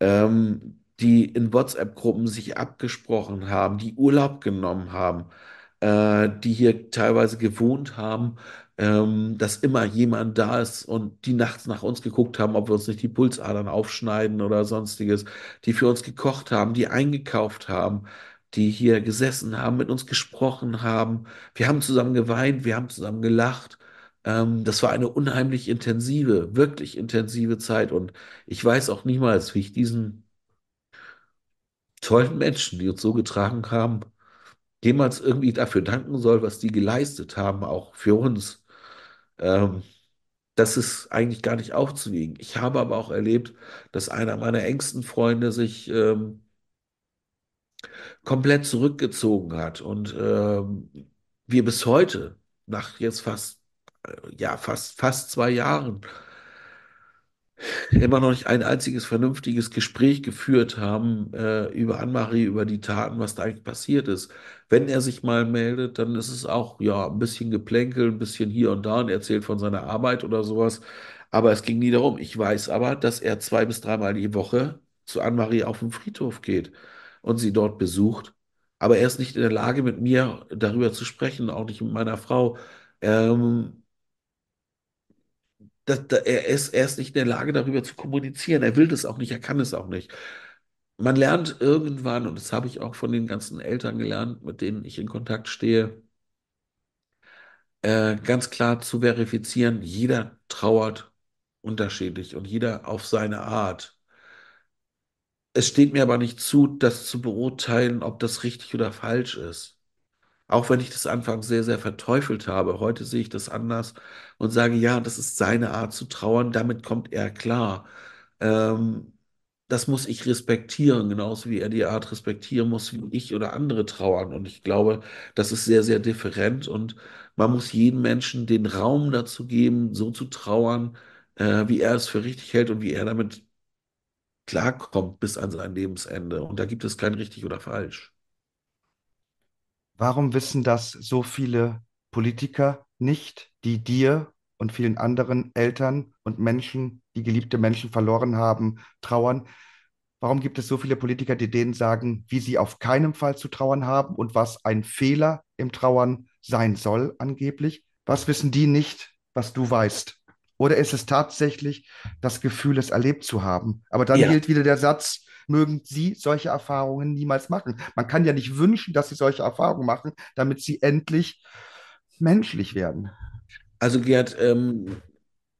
ähm, die in WhatsApp-Gruppen sich abgesprochen haben, die Urlaub genommen haben, äh, die hier teilweise gewohnt haben ähm, dass immer jemand da ist und die nachts nach uns geguckt haben, ob wir uns nicht die Pulsadern aufschneiden oder sonstiges, die für uns gekocht haben, die eingekauft haben, die hier gesessen haben, mit uns gesprochen haben. Wir haben zusammen geweint, wir haben zusammen gelacht. Ähm, das war eine unheimlich intensive, wirklich intensive Zeit und ich weiß auch niemals, wie ich diesen tollen Menschen, die uns so getragen haben, jemals irgendwie dafür danken soll, was die geleistet haben, auch für uns. Ähm, das ist eigentlich gar nicht aufzuwiegen. Ich habe aber auch erlebt, dass einer meiner engsten Freunde sich ähm, komplett zurückgezogen hat und ähm, wir bis heute, nach jetzt fast, äh, ja, fast, fast zwei Jahren, immer noch nicht ein einziges vernünftiges Gespräch geführt haben äh, über Anne-Marie, über die Taten, was da eigentlich passiert ist. Wenn er sich mal meldet, dann ist es auch ja ein bisschen Geplänkel, ein bisschen hier und da und erzählt von seiner Arbeit oder sowas. Aber es ging nie darum. Ich weiß aber, dass er zwei bis dreimal die Woche zu Anne-Marie auf den Friedhof geht und sie dort besucht. Aber er ist nicht in der Lage, mit mir darüber zu sprechen, auch nicht mit meiner Frau. Ähm, das, da, er, ist, er ist nicht in der Lage, darüber zu kommunizieren. Er will das auch nicht, er kann es auch nicht. Man lernt irgendwann, und das habe ich auch von den ganzen Eltern gelernt, mit denen ich in Kontakt stehe, äh, ganz klar zu verifizieren, jeder trauert unterschiedlich und jeder auf seine Art. Es steht mir aber nicht zu, das zu beurteilen, ob das richtig oder falsch ist. Auch wenn ich das anfangs sehr, sehr verteufelt habe, heute sehe ich das anders und sage, ja, das ist seine Art zu trauern, damit kommt er klar. Ähm, das muss ich respektieren, genauso wie er die Art respektieren muss, wie ich oder andere trauern. Und ich glaube, das ist sehr, sehr different und man muss jedem Menschen den Raum dazu geben, so zu trauern, äh, wie er es für richtig hält und wie er damit klarkommt bis an sein Lebensende. Und da gibt es kein richtig oder falsch. Warum wissen das so viele Politiker nicht, die dir und vielen anderen Eltern und Menschen, die geliebte Menschen verloren haben, trauern? Warum gibt es so viele Politiker, die denen sagen, wie sie auf keinen Fall zu trauern haben und was ein Fehler im Trauern sein soll angeblich? Was wissen die nicht, was du weißt? Oder ist es tatsächlich das Gefühl, es erlebt zu haben? Aber dann ja. gilt wieder der Satz, mögen sie solche Erfahrungen niemals machen. Man kann ja nicht wünschen, dass sie solche Erfahrungen machen, damit sie endlich menschlich werden. Also Gerd, ähm,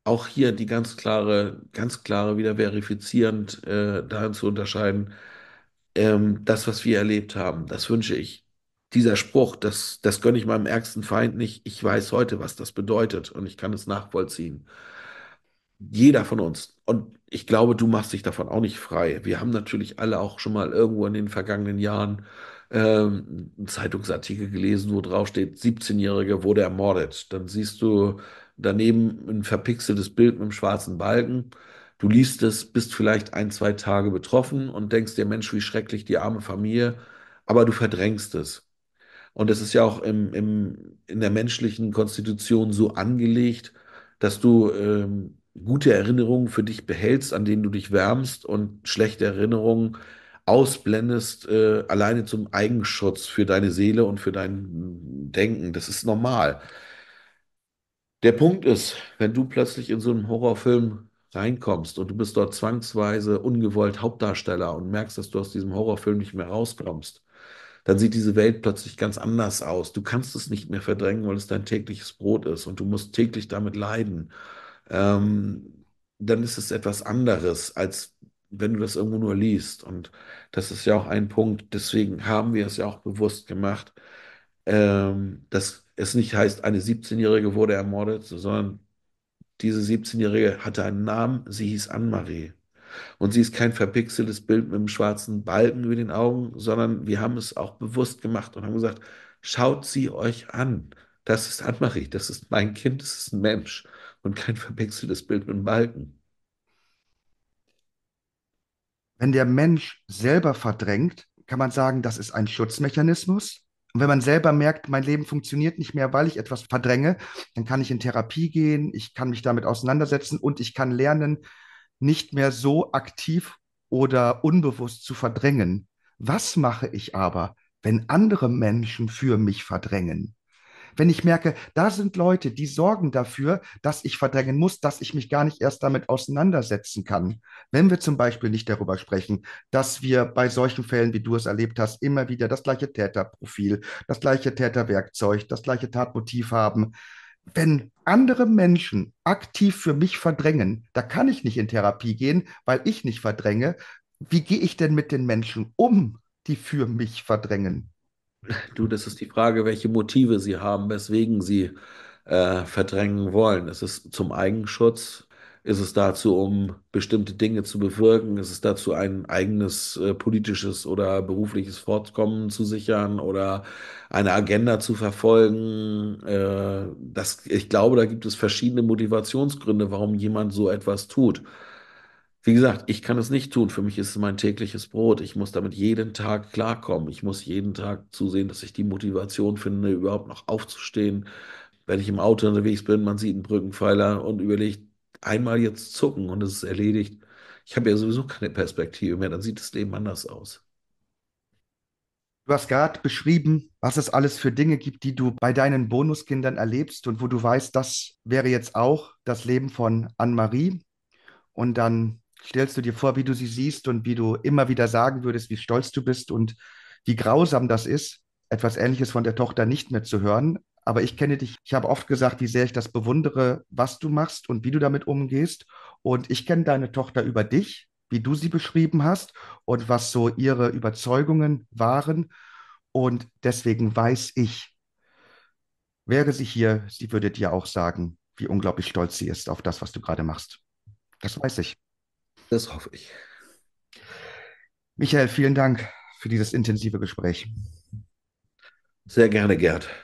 auch hier die ganz klare, ganz klare wieder verifizierend äh, daran zu unterscheiden, ähm, das, was wir erlebt haben, das wünsche ich. Dieser Spruch, das, das gönne ich meinem ärgsten Feind nicht. Ich weiß heute, was das bedeutet und ich kann es nachvollziehen jeder von uns. Und ich glaube, du machst dich davon auch nicht frei. Wir haben natürlich alle auch schon mal irgendwo in den vergangenen Jahren ähm, einen Zeitungsartikel gelesen, wo drauf steht, 17-Jährige wurde ermordet. Dann siehst du daneben ein verpixeltes Bild mit einem schwarzen Balken. Du liest es, bist vielleicht ein, zwei Tage betroffen und denkst dir, Mensch, wie schrecklich die arme Familie, aber du verdrängst es. Und es ist ja auch im, im, in der menschlichen Konstitution so angelegt, dass du ähm, gute Erinnerungen für dich behältst, an denen du dich wärmst und schlechte Erinnerungen ausblendest, äh, alleine zum Eigenschutz für deine Seele und für dein hm, Denken. Das ist normal. Der Punkt ist, wenn du plötzlich in so einem Horrorfilm reinkommst und du bist dort zwangsweise ungewollt Hauptdarsteller und merkst, dass du aus diesem Horrorfilm nicht mehr rauskommst, dann sieht diese Welt plötzlich ganz anders aus. Du kannst es nicht mehr verdrängen, weil es dein tägliches Brot ist und du musst täglich damit leiden ähm, dann ist es etwas anderes, als wenn du das irgendwo nur liest. Und das ist ja auch ein Punkt, deswegen haben wir es ja auch bewusst gemacht, ähm, dass es nicht heißt, eine 17-Jährige wurde ermordet, sondern diese 17-Jährige hatte einen Namen, sie hieß Anne-Marie. Und sie ist kein verpixeltes Bild mit einem schwarzen Balken über den Augen, sondern wir haben es auch bewusst gemacht und haben gesagt, schaut sie euch an. Das ist Anne-Marie, das ist mein Kind, das ist ein Mensch und kein verwechseltes Bild mit einem Balken. Wenn der Mensch selber verdrängt, kann man sagen, das ist ein Schutzmechanismus. Und wenn man selber merkt, mein Leben funktioniert nicht mehr, weil ich etwas verdränge, dann kann ich in Therapie gehen, ich kann mich damit auseinandersetzen und ich kann lernen, nicht mehr so aktiv oder unbewusst zu verdrängen. Was mache ich aber, wenn andere Menschen für mich verdrängen? wenn ich merke, da sind Leute, die sorgen dafür, dass ich verdrängen muss, dass ich mich gar nicht erst damit auseinandersetzen kann. Wenn wir zum Beispiel nicht darüber sprechen, dass wir bei solchen Fällen, wie du es erlebt hast, immer wieder das gleiche Täterprofil, das gleiche Täterwerkzeug, das gleiche Tatmotiv haben. Wenn andere Menschen aktiv für mich verdrängen, da kann ich nicht in Therapie gehen, weil ich nicht verdränge. Wie gehe ich denn mit den Menschen um, die für mich verdrängen? Du, das ist die Frage, welche Motive sie haben, weswegen sie äh, verdrängen wollen. Ist es zum Eigenschutz? Ist es dazu, um bestimmte Dinge zu bewirken? Ist es dazu, ein eigenes äh, politisches oder berufliches Fortkommen zu sichern oder eine Agenda zu verfolgen? Äh, das, ich glaube, da gibt es verschiedene Motivationsgründe, warum jemand so etwas tut. Wie gesagt, ich kann es nicht tun. Für mich ist es mein tägliches Brot. Ich muss damit jeden Tag klarkommen. Ich muss jeden Tag zusehen, dass ich die Motivation finde, überhaupt noch aufzustehen. Wenn ich im Auto unterwegs bin, man sieht einen Brückenpfeiler und überlegt, einmal jetzt zucken und es ist erledigt. Ich habe ja sowieso keine Perspektive mehr. Dann sieht das Leben anders aus. Du hast gerade beschrieben, was es alles für Dinge gibt, die du bei deinen Bonuskindern erlebst und wo du weißt, das wäre jetzt auch das Leben von Anne-Marie. Und dann stellst du dir vor, wie du sie siehst und wie du immer wieder sagen würdest, wie stolz du bist und wie grausam das ist, etwas Ähnliches von der Tochter nicht mehr zu hören. Aber ich kenne dich, ich habe oft gesagt, wie sehr ich das bewundere, was du machst und wie du damit umgehst. Und ich kenne deine Tochter über dich, wie du sie beschrieben hast und was so ihre Überzeugungen waren. Und deswegen weiß ich, wäre sie hier, sie würde dir auch sagen, wie unglaublich stolz sie ist auf das, was du gerade machst. Das weiß ich. Das hoffe ich. Michael, vielen Dank für dieses intensive Gespräch. Sehr gerne, Gerd.